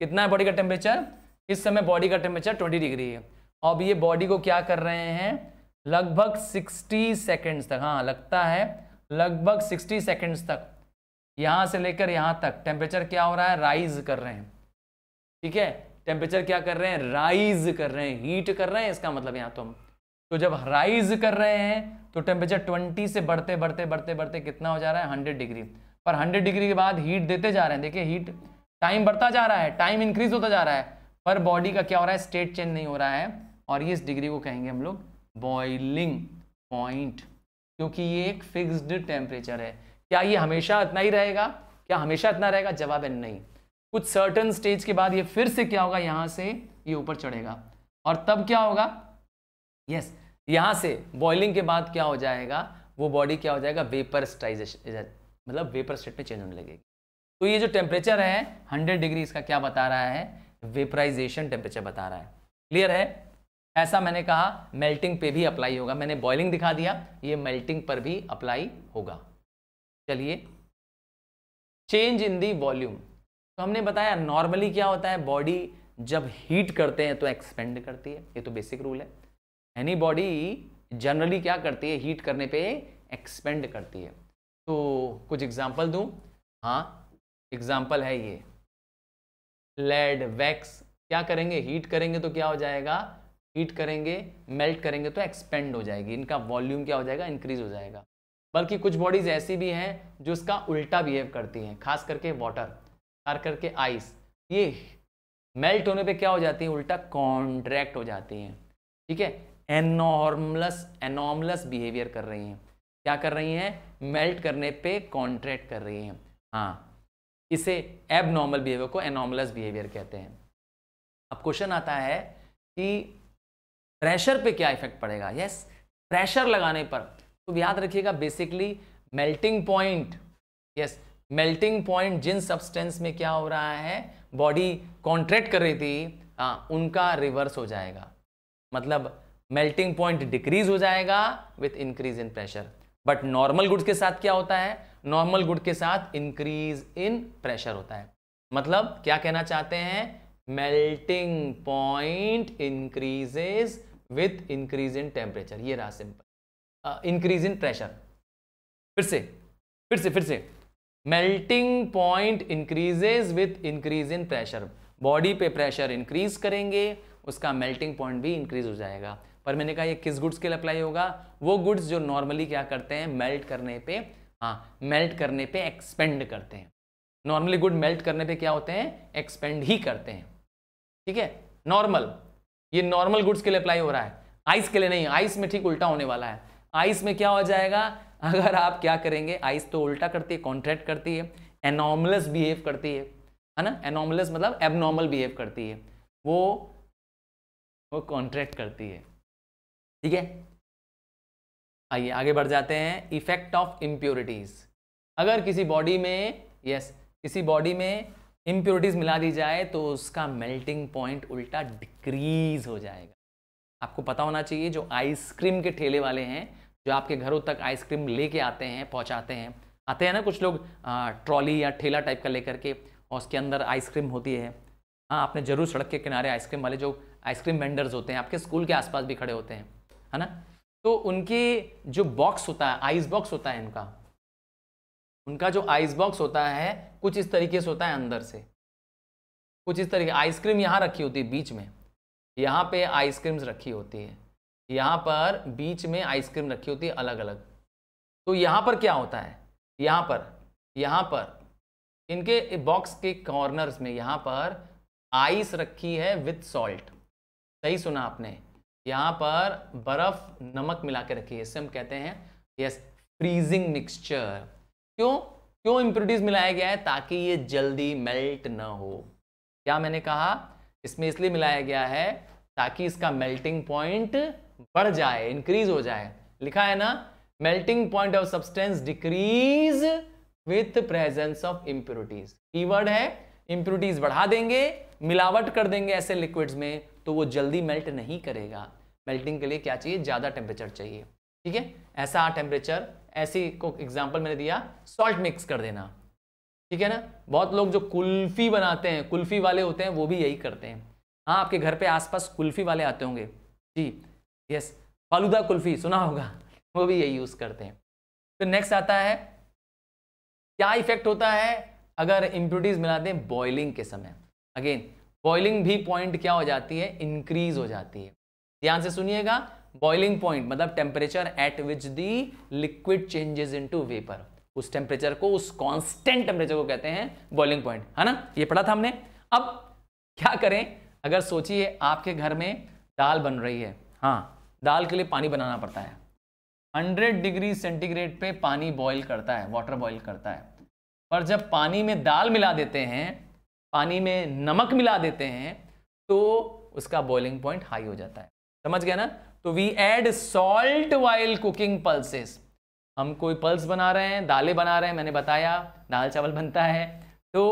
कितना है बॉडी का टेम्परेचर इस समय बॉडी का टेम्परेचर ट्वेंटी डिग्री है अब ये बॉडी को क्या कर रहे हैं लगभग 60 सेकेंड्स तक हाँ लगता है लगभग 60 सेकेंड्स तक यहाँ से लेकर यहाँ तक टेम्परेचर क्या हो रहा है राइज कर रहे हैं ठीक है टेम्परेचर क्या कर रहे हैं राइज कर रहे हैं हीट कर रहे हैं इसका मतलब यहाँ तो हम तो जब राइज कर रहे हैं तो टेम्परेचर 20 से बढ़ते बढ़ते बढ़ते बढ़ते कितना हो जा रहा है हंड्रेड डिग्री पर हंड्रेड डिग्री के बाद हीट देते जा रहे हैं देखिए हीट टाइम बढ़ता जा रहा है टाइम इंक्रीज होता जा रहा है पर बॉडी का क्या हो रहा है स्टेट चेंज नहीं हो रहा है और ये इस डिग्री को कहेंगे हम लोग बॉइलिंग पॉइंट क्योंकि ये एक फिक्स्ड टेम्परेचर है क्या ये हमेशा इतना ही रहेगा क्या हमेशा इतना रहेगा जवाब है नहीं कुछ सर्टन स्टेज के बाद ये फिर से क्या होगा यहाँ से ये ऊपर चढ़ेगा और तब क्या होगा यस yes, यहाँ से बॉइलिंग के बाद क्या हो जाएगा वो बॉडी क्या हो जाएगा वेपर स्टाइजेशन मतलब वेपर स्टेट में चेंज होने लगेगी तो ये जो टेम्परेचर है 100 डिग्री इसका क्या बता रहा है वेपराइजेशन टेम्परेचर बता रहा है क्लियर है ऐसा मैंने कहा मेल्टिंग पे भी अप्लाई होगा मैंने बॉइलिंग दिखा दिया ये मेल्टिंग पर भी अप्लाई होगा चलिए चेंज इन दी वॉल्यूम तो हमने बताया नॉर्मली क्या होता है बॉडी जब हीट करते हैं तो एक्सपेंड करती है ये तो बेसिक रूल है एनी बॉडी जनरली क्या करती है हीट करने पे एक्सपेंड करती है तो कुछ एग्जांपल दूं हाँ एग्जांपल है ये लेड वैक्स क्या करेंगे हीट करेंगे तो क्या हो जाएगा हीट करेंगे मेल्ट करेंगे तो एक्सपेंड हो जाएगी इनका वॉल्यूम क्या हो जाएगा इंक्रीज हो जाएगा बल्कि कुछ बॉडीज ऐसी भी हैं जो इसका उल्टा बिहेव करती हैं खास करके वाटर खास करके आइस ये मेल्ट होने पे क्या हो जाती है उल्टा कॉन्ट्रैक्ट हो जाती हैं ठीक है एनॉर्मलस एनॉर्मलस बिहेवियर कर रही हैं क्या कर रही हैं मेल्ट करने पे कॉन्ट्रैक्ट कर रही हैं हाँ इसे एबनॉर्मल बिहेवियर को एनॉर्मलस बिहेवियर कहते हैं अब क्वेश्चन आता है कि प्रेशर पे क्या इफेक्ट पड़ेगा यस प्रेशर लगाने पर तो याद रखिएगा basically melting point yes melting point जिन सब्सटेंस में क्या हो रहा है बॉडी कॉन्ट्रैक्ट कर रही थी आ, उनका रिवर्स हो जाएगा मतलब मेल्टिंग पॉइंट डिक्रीज हो जाएगा with increase in pressure but normal good के साथ क्या होता है नॉर्मल गुड के साथ इंक्रीज इन प्रेशर होता है मतलब क्या कहना चाहते हैं melting point increases with increase in temperature ये रहा सिंपल इंक्रीज इन प्रेशर फिर से फिर से फिर से melting point increases with increase in pressure body पे प्रेशर इंक्रीज करेंगे उसका मेल्टिंग पॉइंट भी इंक्रीज हो जाएगा पर मैंने कहा ये किस गुड्स के लिए अप्लाई होगा वो गुड्स जो नॉर्मली क्या करते हैं मेल्ट करने पे हाँ मेल्ट करने पे एक्सपेंड करते हैं नॉर्मली गुड मेल्ट करने पे क्या होते हैं एक्सपेंड ही करते हैं ठीक है नॉर्मल ये नॉर्मल गुड्स के लिए अप्लाई हो रहा है आइस के लिए नहीं आइस में ठीक उल्टा होने वाला है आइस में क्या हो जाएगा अगर आप क्या करेंगे आइस तो उल्टा करती है कॉन्ट्रैक्ट करती है एनॉमलस बिहेव करती है है ना एनॉमलस मतलब एबनॉर्मल बिहेव करती है वो वो कॉन्ट्रैक्ट करती है ठीक है आइए आगे बढ़ जाते हैं इफेक्ट ऑफ इम्प्योरिटीज अगर किसी बॉडी में यस किसी बॉडी में इम्प्योरिटीज मिला दी जाए तो उसका मेल्टिंग पॉइंट उल्टा डिक्रीज हो जाएगा आपको पता होना चाहिए जो आइसक्रीम के ठेले वाले हैं जो आपके घरों तक आइसक्रीम लेके आते हैं पहुंचाते हैं आते हैं ना कुछ लोग ट्रॉली या ठेला टाइप का लेकर के और उसके अंदर आइसक्रीम होती है हाँ आपने ज़रूर सड़क के किनारे आइसक्रीम वाले जो आइसक्रीम वेंडर्स होते हैं आपके स्कूल के आसपास भी खड़े होते हैं है ना तो उनके जो बॉक्स होता है आइस बॉक्स होता है इनका उनका जो आइस बॉक्स होता है कुछ इस तरीके से होता है अंदर से कुछ इस तरीके आइसक्रीम यहाँ रखी होती है बीच में यहाँ पे आइसक्रीम्स रखी होती है यहाँ पर बीच में आइसक्रीम रखी होती है अलग अलग तो यहाँ पर क्या होता है यहाँ पर यहाँ पर इनके बॉक्स के कॉर्नर्स में यहाँ पर आइस रखी है विथ सॉल्ट सही सुना आपने यहाँ पर बर्फ नमक मिला के रखी है इसे हम कहते हैं यस फ्रीजिंग मिक्सचर क्यों क्यों इंप्यूरिटीज मिलाया गया है ताकि ये जल्दी मेल्ट ना हो क्या मैंने कहा इसमें इसलिए मिलाया गया है ताकि इसका मेल्टिंग पॉइंट बढ़ जाए इंक्रीज हो जाए लिखा है ना melting point of substance decrease with presence of impurities keyword है इंप्यूरिटीज बढ़ा देंगे मिलावट कर देंगे ऐसे लिक्विड्स में तो वो जल्दी मेल्ट नहीं करेगा मेल्टिंग के लिए क्या चाहिए ज़्यादा टेम्परेचर चाहिए ठीक है ऐसा टेम्परेचर ऐसे को एग्जाम्पल मैंने दिया सॉल्ट मिक्स कर देना ठीक है ना बहुत लोग जो कुल्फ़ी बनाते हैं कुल्फ़ी वाले होते हैं वो भी यही करते हैं हाँ आपके घर पे आसपास कुल्फ़ी वाले आते होंगे जी यस फालूदा कुल्फ़ी सुना होगा वो भी यही यूज़ करते हैं तो नेक्स्ट आता है क्या इफेक्ट होता है अगर इम्प्यूटीज मिला दें बॉइलिंग के समय अगेन बॉइलिंग भी पॉइंट क्या हो जाती है इंक्रीज हो जाती है ध्यान से सुनिएगा बॉइलिंग पॉइंट मतलब temperature at which the liquid changes into vapour उस टेम्परेचर को उस कांस्टेंट टेम्परेचर को कहते हैं बॉइलिंग पॉइंट है ना ये पढ़ा था हमने अब क्या करें अगर सोचिए आपके घर में दाल बन रही है हाँ दाल के लिए पानी बनाना पड़ता है 100 डिग्री सेंटीग्रेड पे पानी बॉयल करता है वाटर बॉयल करता है पर जब पानी में दाल मिला देते हैं पानी में नमक मिला देते हैं तो उसका बॉइलिंग पॉइंट हाई हो जाता है समझ गया ना तो we add salt while cooking pulses हम कोई पल्स बना रहे हैं दालें बना रहे हैं मैंने बताया दाल चावल बनता है तो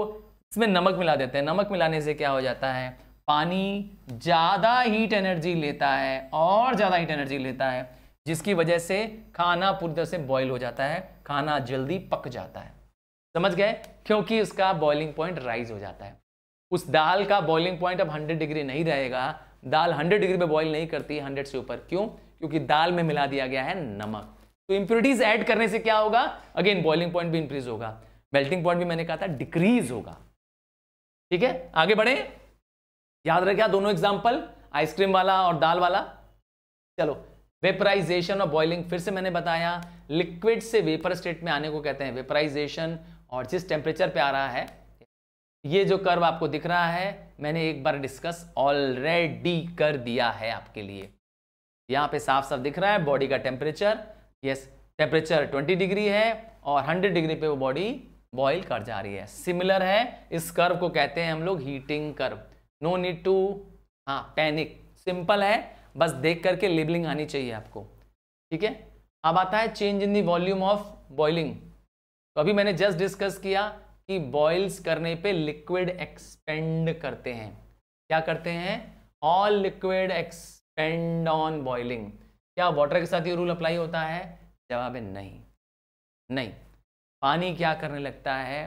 इसमें नमक मिला देते हैं नमक मिलाने से क्या हो जाता है पानी ज़्यादा हीट एनर्जी लेता है और ज़्यादा हीट एनर्जी लेता है जिसकी वजह से खाना पूरी तरह से बॉयल हो जाता है खाना जल्दी पक जाता है समझ गए क्योंकि उसका बॉइलिंग पॉइंट राइज हो जाता है उस दाल का बॉइलिंग पॉइंट अब 100 डिग्री नहीं रहेगा दाल 100 डिग्री पे बॉईल नहीं करती हंड्रेड 100 से ऊपर क्यों क्योंकि दाल में मिला दिया गया है नमक तो इंप्योरिटीज ऐड करने से क्या होगा अगेन बॉइलिंग पॉइंट भी इंक्रीज होगा मेल्टिंग पॉइंट भी मैंने कहा था डिक्रीज होगा ठीक है आगे बढ़े याद रखे दोनों एग्जाम्पल आइसक्रीम वाला और दाल वाला चलो वेपराइजेशन और बॉइलिंग फिर से मैंने बताया लिक्विड से वेपर स्टेट में आने को कहते हैं वेपराइजेशन और जिस टेम्परेचर पे आ रहा है ये जो कर्व आपको दिख रहा है मैंने एक बार डिस्कस ऑलरेडी कर दिया है आपके लिए यहाँ पे साफ साफ दिख रहा है बॉडी का टेम्परेचर यस टेम्परेचर 20 डिग्री है और 100 डिग्री पे वो बॉडी बॉइल कर जा रही है सिमिलर है इस कर्व को कहते हैं हम लोग heating curve no need to हाँ पैनिक सिंपल है बस देख करके लेबलिंग आनी चाहिए आपको ठीक है अब आता है change in volume of boiling तो अभी मैंने जस्ट डिस्कस किया कि बॉइल्स करने पे लिक्विड एक्सपेंड करते हैं क्या करते हैं all liquid expand on boiling क्या वाटर के साथ ये रूल अप्लाई होता है जवाब है नहीं नहीं पानी क्या करने लगता है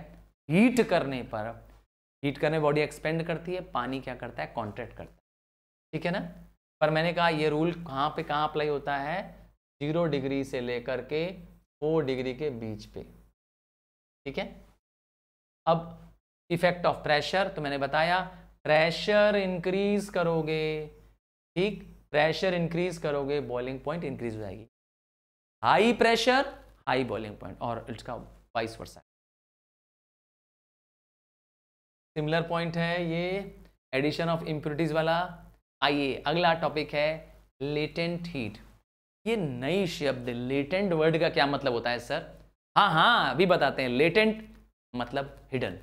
हीट करने पर हीट करने बॉडी एक्सपेंड करती है पानी क्या करता है कॉन्ट्रैक्ट करता है ठीक है ना पर मैंने कहा ये रूल कहाँ पे कहाँ अप्लाई होता है जीरो डिग्री से लेकर के फोर डिग्री के बीच पे ठीक है अब इफेक्ट ऑफ प्रेशर तो मैंने बताया प्रेशर इंक्रीज करोगे ठीक प्रेशर इंक्रीज करोगे बॉइलिंग पॉइंट इंक्रीज हो जाएगी high pressure high boiling point और इसका वाइस वर्सा सिमिलर पॉइंट है ये एडिशन ऑफ इंप्यूरिटीज वाला आइए अगला टॉपिक है लेटेंट हीट ये नई शब्द लेटेंट वर्ड का क्या मतलब होता है सर हाँ हाँ अभी बताते हैं लेटेंट मतलब हिडन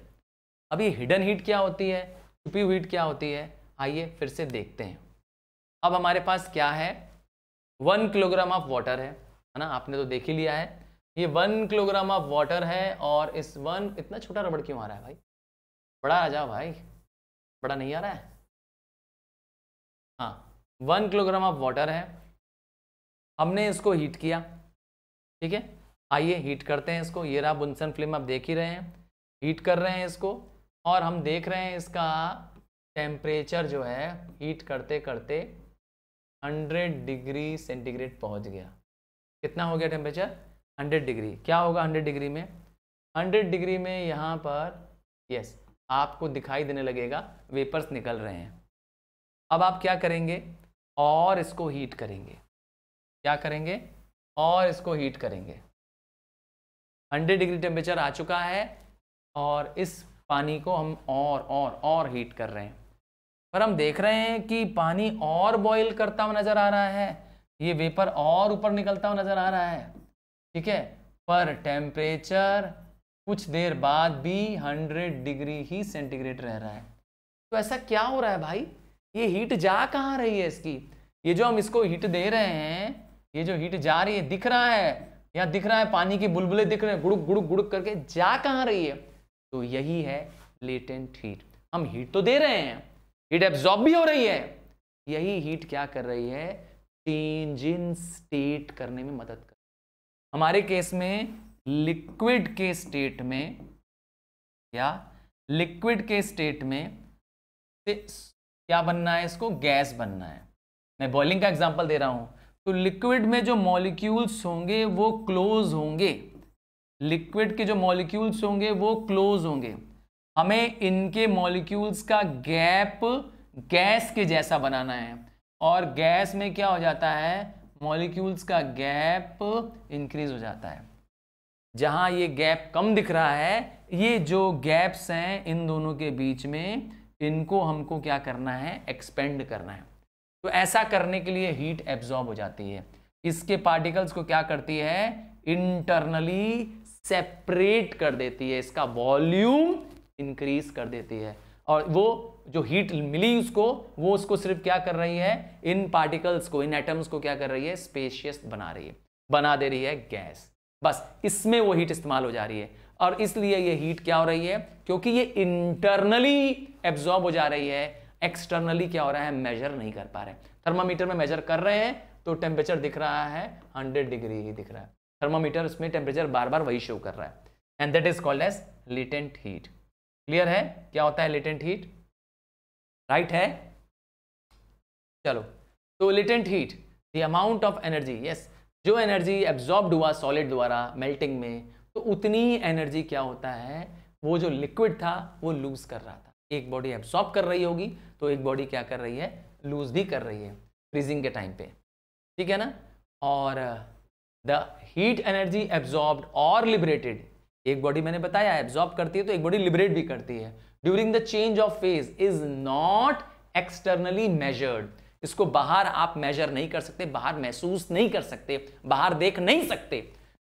अब ये हिडन हीट क्या होती है छुपी हुई हीट क्या होती है आइए फिर से देखते हैं अब हमारे पास क्या है वन किलोग्राम ऑफ वाटर है है ना आपने तो देख ही लिया है ये वन किलोग्राम ऑफ वाटर है और इस वन इतना छोटा रबड़ क्यों आ रहा है भाई बड़ा आ जाओ भाई बड़ा नहीं आ रहा है हाँ वन किलोग्राम ऑफ वाटर है हमने इसको हीट किया ठीक है आइए हीट करते हैं इसको ये रहा बुनसन फ्लेम आप देख ही रहे हैं हीट कर रहे हैं इसको और हम देख रहे हैं इसका टेम्परेचर जो है हीट करते करते 100 डिग्री सेंटीग्रेड पहुंच गया कितना हो गया टेम्परेचर 100 डिग्री क्या होगा 100 डिग्री में 100 डिग्री में यहाँ पर यस आपको दिखाई देने लगेगा वेपर्स निकल रहे हैं अब आप क्या करेंगे और इसको हीट करेंगे क्या करेंगे और इसको हीट करेंगे 100 डिग्री टेम्परेचर आ चुका है और इस पानी को हम और और और हीट कर रहे हैं पर हम देख रहे हैं कि पानी और बॉईल करता हुआ नज़र आ रहा है ये वेपर और ऊपर निकलता हुआ नज़र आ रहा है ठीक है पर टेम्परेचर कुछ देर बाद भी 100 डिग्री ही सेंटीग्रेड रह रहा है तो ऐसा क्या हो रहा है भाई ये हीट जा कहाँ रही है इसकी ये जो हम इसको हीट दे रहे हैं ये जो हीट जा रही है दिख रहा है या दिख रहा है पानी की बुलबुले दिख रहे हैं गुड़ुक गुड़क गुड़ुक करके जा कहाँ रही है तो यही है लेटेंट हीट हम हीट तो दे रहे हैं हीट एब्जॉर्ब भी हो रही है यही हीट क्या कर रही है चेंज इन स्टेट करने में मदद कर हमारे केस में लिक्विड के स्टेट में या लिक्विड के स्टेट में क्या बनना है इसको गैस बनना है मैं बॉइलिंग का एग्जांपल दे रहा हूं तो लिक्विड में जो मॉलिक्यूल्स होंगे वो क्लोज होंगे लिक्विड के जो मॉलिक्यूल्स होंगे वो क्लोज होंगे हमें इनके मॉलिक्यूल्स का गैप गैस के जैसा बनाना है और गैस में क्या हो जाता है मॉलिक्यूल्स का गैप इंक्रीज हो जाता है जहाँ ये गैप कम दिख रहा है ये जो गैप्स हैं इन दोनों के बीच में इनको हमको क्या करना है एक्सपेंड करना है तो ऐसा करने के लिए हीट एब्जॉर्ब हो जाती है इसके पार्टिकल्स को क्या करती है इंटरनली सेपरेट कर देती है इसका वॉल्यूम इंक्रीज कर देती है और वो जो हीट मिली उसको वो उसको सिर्फ क्या कर रही है इन पार्टिकल्स को इन एटम्स को क्या कर रही है स्पेशियस बना रही है बना दे रही है गैस बस इसमें वो हीट इस्तेमाल हो जा रही है और इसलिए ये हीट क्या हो रही है क्योंकि ये इंटरनली एब्जॉर्ब हो जा रही है एक्सटर्नली क्या हो रहा है मेजर नहीं कर पा रहे थर्मामीटर में मेजर कर रहे हैं तो टेम्परेचर दिख रहा है हंड्रेड डिग्री ही दिख रहा है थर्मामीटर उसमें टेम्परेचर बार बार वही शो कर रहा है and that is called as latent heat clear है क्या होता है लेटेंट हीट राइट है चलो तो latent heat the amount of energy yes जो एनर्जी एब्जॉर्ब हुआ सॉलिड द्वारा मेल्टिंग में तो उतनी एनर्जी क्या होता है वो जो लिक्विड था वो लूज कर रहा था एक बॉडी एब्जॉर्ब कर रही होगी तो एक बॉडी क्या कर रही है लूज भी कर रही है फ्रीजिंग के टाइम पे ठीक है ना और the uh, heat energy absorb और लिबरेटेड एक बॉडी मैंने बताया एब्जॉर्ब करती है तो एक बॉडी लिबरेट भी करती है during the change of phase is not externally measured इसको बाहर आप मेजर नहीं कर सकते बाहर महसूस नहीं कर सकते बाहर देख नहीं सकते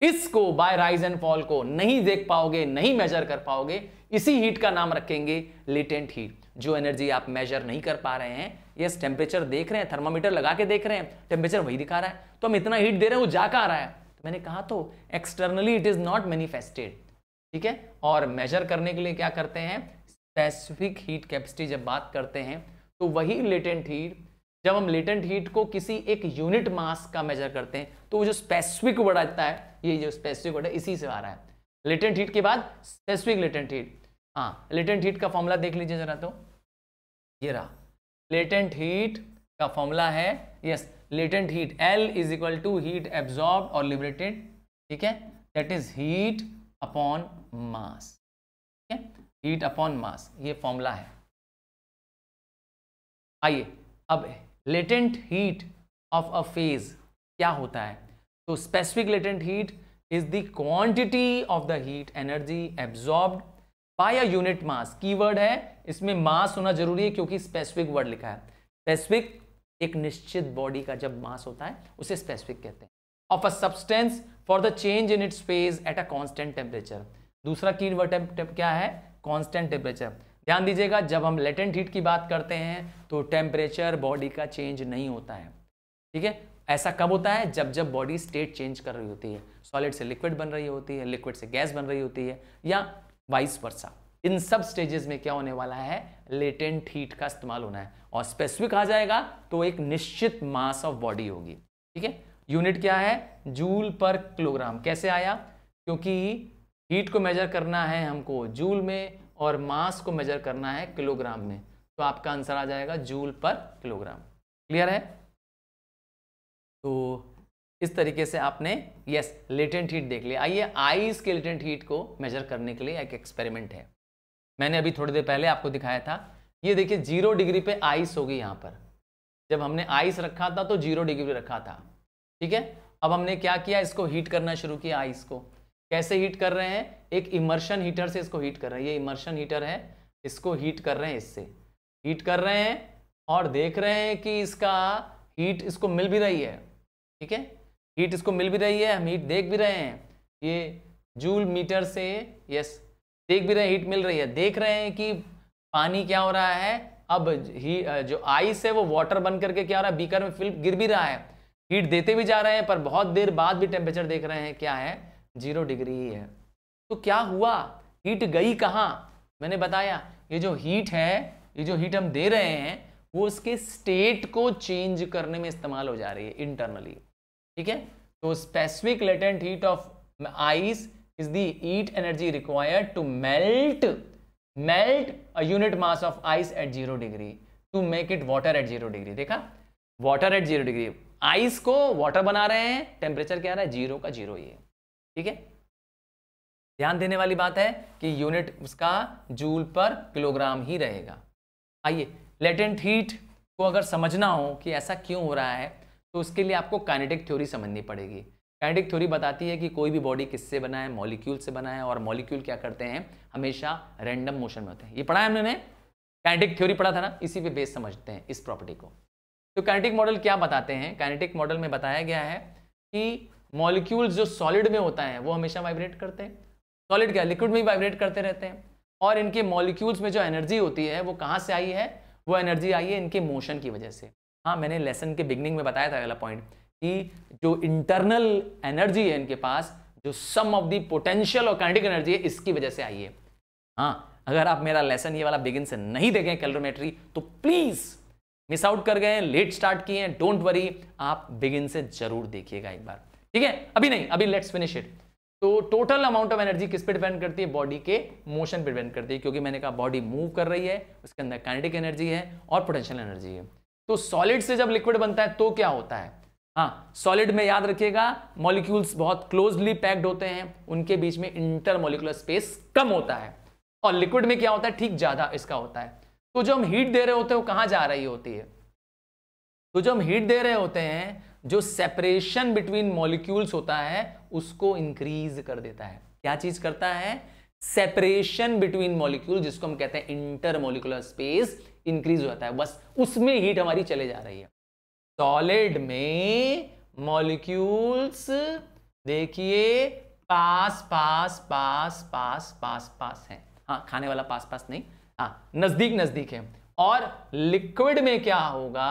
इसको बाय राइज एंड फॉल को नहीं देख पाओगे नहीं मेजर कर पाओगे इसी हीट का नाम रखेंगे लेटेंट हीट जो एनर्जी आप मेजर नहीं कर पा रहे हैं यस टेम्परेचर देख रहे हैं थर्मामीटर लगा के देख रहे हैं टेम्परेचर वही दिखा रहा है तो हम इतना हीट दे रहे हैं वो जाकर आ रहा है मैंने कहा तो externally it is not manifested ठीक है और मेजर करने के लिए क्या करते हैं स्पेसिफिक हीट कैपेसिटी जब बात करते हैं तो वही लेटेंट हीट जब हम लेटेंट हीट को किसी एक यूनिट मास का मेजर करते हैं तो वो जो स्पेसिफिक वर्ड आता है ये जो स्पेसिफिक वर्ड है इसी से आ रहा है लेटेंट हीट के बाद स्पेसिफिक लेटेंट हीट हाँ लेटेंट हीट का फॉर्मूला देख लीजिए जरा तो ये रहा लेटेंट हीट का फॉर्मूला है yes latent heat L is equal to heat absorb और लिबरेटेड ठीक है that is heat upon mass ठीक है हीट अपॉन मास ये फॉर्मूला है आइए अब latent heat of a phase क्या होता है तो specific latent heat is the quantity of the heat energy absorbed by a unit mass keyword है इसमें मास होना जरूरी है क्योंकि स्पेसिफिक वर्ड लिखा है स्पेसिफिक एक निश्चित बॉडी का जब मास होता है उसे स्पेसिफिक कहते हैं of a substance for the change in its phase at a constant temperature दूसरा की क्या है कॉन्स्टेंट टेम्परेचर ध्यान दीजिएगा जब हम लेटेंट हीट की बात करते हैं तो टेम्परेचर बॉडी का चेंज नहीं होता है ठीक है ऐसा कब होता है जब जब बॉडी स्टेट चेंज कर रही होती है सॉलिड से लिक्विड बन रही होती है लिक्विड से गैस बन रही होती है या वाइस वर्सा इन सब स्टेजेस में क्या होने वाला है लेटेंट हीट का इस्तेमाल होना है और स्पेसिफिक आ जाएगा तो एक निश्चित मास ऑफ बॉडी होगी ठीक है यूनिट क्या है जूल पर किलोग्राम कैसे आया क्योंकि हीट को मेजर करना है हमको जूल में और मास को मेजर करना है किलोग्राम में तो आपका आंसर आ जाएगा जूल पर किलोग्राम क्लियर है तो इस तरीके से आपने यस लेटेंट हीट देख लिया आइए आईज के लेटेंट हीट को मेजर करने के लिए एक एक्सपेरिमेंट है मैंने अभी थोड़ी देर पहले आपको दिखाया था ये देखिए जीरो डिग्री पे आइस होगी यहाँ पर जब हमने आइस रखा था तो जीरो डिग्री रखा था ठीक है अब हमने क्या किया इसको हीट करना शुरू किया आइस को कैसे हीट कर रहे हैं एक इमर्शन हीटर से इसको हीट कर रहे हैं ये इमर्शन हीटर है इसको हीट कर रहे हैं इससे हीट कर रहे हैं और देख रहे हैं कि इसका हीट इसको मिल भी रही है ठीक है हीट इसको मिल भी रही है हम हीट देख भी रहे हैं ये जूल मीटर से यस देख भी रहे हैं हीट मिल रही है देख रहे हैं कि पानी क्या हो रहा है अब ही जो आइस है वो वाटर बन करके क्या हो रहा है बीकर में फिल गिर भी रहा है हीट देते भी जा रहे हैं पर बहुत देर बाद भी टेम्परेचर देख रहे हैं क्या है जीरो डिग्री ही है तो क्या हुआ हीट गई कहाँ मैंने बताया ये जो हीट है ये जो हीट हम दे रहे हैं वो उसके स्टेट को चेंज करने में इस्तेमाल हो जा रही है इंटरनली ठीक है तो specific latent heat of ice is the heat energy required to melt melt a unit mass of ice at zero degree to make it water at zero degree देखा water at zero degree ice को water बना रहे हैं temperature क्या रहा है zero का zero ये ठीक है ध्यान देने वाली बात है कि यूनिट उसका जूल पर किलोग्राम ही रहेगा आइए लेटेंट हीट को अगर समझना हो कि ऐसा क्यों हो रहा है तो उसके लिए आपको काइनेटिक थ्योरी समझनी पड़ेगी काइनेटिक थ्योरी बताती है कि कोई भी बॉडी किससे बना है मॉलिक्यूल से बना है और मॉलिक्यूल क्या करते हैं हमेशा रैंडम मोशन में होते हैं ये पढ़ा है हमने काइनेटिक थ्योरी पढ़ा था ना इसी पे बेस समझते हैं इस प्रॉपर्टी को तो काइनेटिक मॉडल क्या बताते हैं काइनेटिक मॉडल में बताया गया है कि मॉलिक्यूल जो सॉलिड में होता है वो हमेशा वाइब्रेट करते हैं सॉलिड क्या लिक्विड में भी वाइब्रेट करते रहते हैं और इनके मॉलिक्यूल्स में जो एनर्जी होती है वो कहाँ से आई है वो एनर्जी आई है इनके मोशन की वजह से हाँ मैंने लेसन के बिगनिंग में बताया था अगला पॉइंट कि जो इंटरनल एनर्जी है इनके पास जो सम ऑफ दी पोटेंशियल और कैंडिक एनर्जी है इसकी वजह से आई है हाँ अगर आप मेरा लेसन ये वाला बिगिन से नहीं देखें कैलोमेट्री तो प्लीज मिस आउट कर गए लेट स्टार्ट किए हैं डोंट वरी आप बिगिन से जरूर देखिएगा एक बार ठीक है अभी नहीं अभी लेट्स फिनिश इट तो टोटल अमाउंट ऑफ एनर्जी किस पे डिपेंड करती है बॉडी के मोशन पे डिपेंड करती है क्योंकि मैंने कहा बॉडी मूव कर रही है उसके अंदर काइनेटिक एनर्जी है और पोटेंशियल एनर्जी है तो सॉलिड से जब लिक्विड बनता है तो क्या होता है हाँ सॉलिड में याद रखिएगा मॉलिक्यूल्स बहुत क्लोजली पैक्ड होते हैं उनके बीच में इंटर मोलिकुलर स्पेस कम होता है और लिक्विड में क्या होता है ठीक ज़्यादा इसका होता है तो जो हम हीट दे रहे होते हैं वो कहाँ जा रही होती है तो जो हम हीट दे रहे होते हैं जो सेपरेशन बिटवीन मॉलिक्यूल्स होता है उसको इंक्रीज कर देता है क्या चीज करता है सेपरेशन बिटवीन मॉलिक्यूल जिसको हम कहते हैं इंटर मोलिकुलर स्पेस इंक्रीज हो जाता है बस उसमें हीट हमारी चले जा रही है सॉलिड में मॉलिक्यूल्स देखिए पास पास पास पास पास पास है हाँ खाने वाला पास पास नहीं हाँ नजदीक नजदीक है और लिक्विड में क्या होगा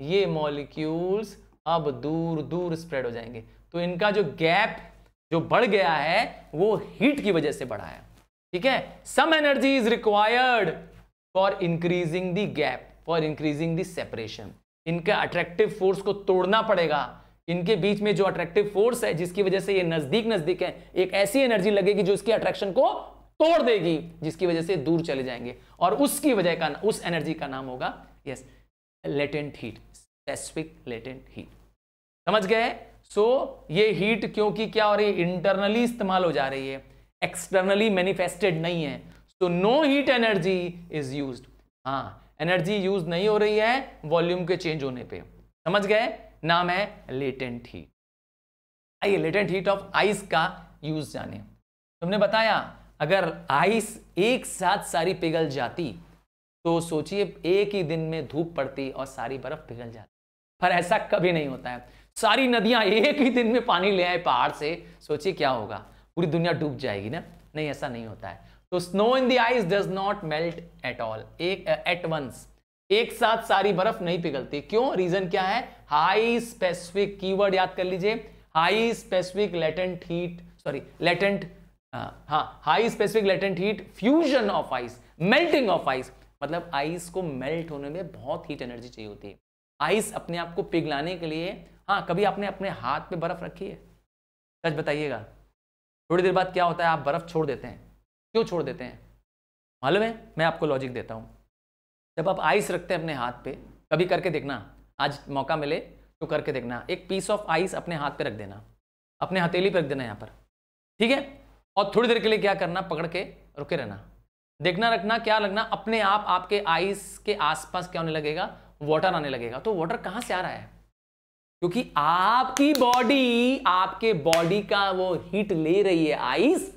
ये मॉलिक्यूल्स अब दूर दूर स्प्रेड हो जाएंगे तो इनका जो गैप जो बढ़ गया है वो हीट की वजह से बढ़ा है ठीक है some energy is required for increasing the gap for increasing the separation इनका अट्रैक्टिव फोर्स को तोड़ना पड़ेगा इनके बीच में जो अट्रैक्टिव फोर्स है जिसकी वजह से ये नजदीक नजदीक है एक ऐसी एनर्जी लगेगी जो इसकी अट्रैक्शन को तोड़ देगी जिसकी वजह से दूर चले जाएंगे और उसकी वजह का उस एनर्जी का नाम होगा yes latent heat specific latent heat समझ गए सो so, ये हीट क्योंकि क्या हो रही है इंटरनली इस्तेमाल हो जा रही है एक्सटर्नली मैनिफेस्टेड नहीं है so no heat energy is use हाँ एनर्जी यूज नहीं हो रही है वॉल्यूम के चेंज होने पे समझ गए नाम है लेटेंट हीट आइए लेटेंट हीट ऑफ आइस का यूज जाने तुमने बताया अगर आइस एक साथ सारी पिघल जाती तो सोचिए एक ही दिन में धूप पड़ती और सारी बर्फ पिघल जाती पर ऐसा कभी नहीं होता है सारी नदियां एक ही दिन में पानी ले आए पहाड़ से सोचिए क्या होगा पूरी दुनिया डूब जाएगी ना नहीं ऐसा नहीं होता है तो snow in the ice does not melt at all एक एट uh, वंस एक साथ सारी बर्फ नहीं पिघलती क्यों रीजन क्या है हाई स्पेसिफिक कीवर्ड याद कर लीजिए high specific latent heat sorry latent हाँ high specific latent heat fusion of ice melting of ice मतलब आइस को मेल्ट होने में बहुत हीट एनर्जी चाहिए होती है आइस अपने आप को पिघलाने के लिए हाँ कभी आपने अपने हाथ पे बर्फ रखी है सच बताइएगा थोड़ी देर बाद क्या होता है आप बर्फ छोड़ देते हैं क्यों छोड़ देते हैं मालूम है मैं आपको लॉजिक देता हूँ जब आप आइस रखते हैं अपने हाथ पे कभी करके देखना आज मौका मिले तो करके देखना एक पीस ऑफ आइस अपने हाथ पे रख देना अपने हथेली पे रख देना यहाँ पर ठीक है और थोड़ी देर के लिए क्या करना पकड़ के रुके रहना देखना रखना क्या लगना अपने आप आपके आइस के आसपास क्या होने लगेगा वाटर आने लगेगा तो वाटर कहाँ से आ रहा है क्योंकि आपकी बॉडी आपके बॉडी का वो हीट ले रही है आइस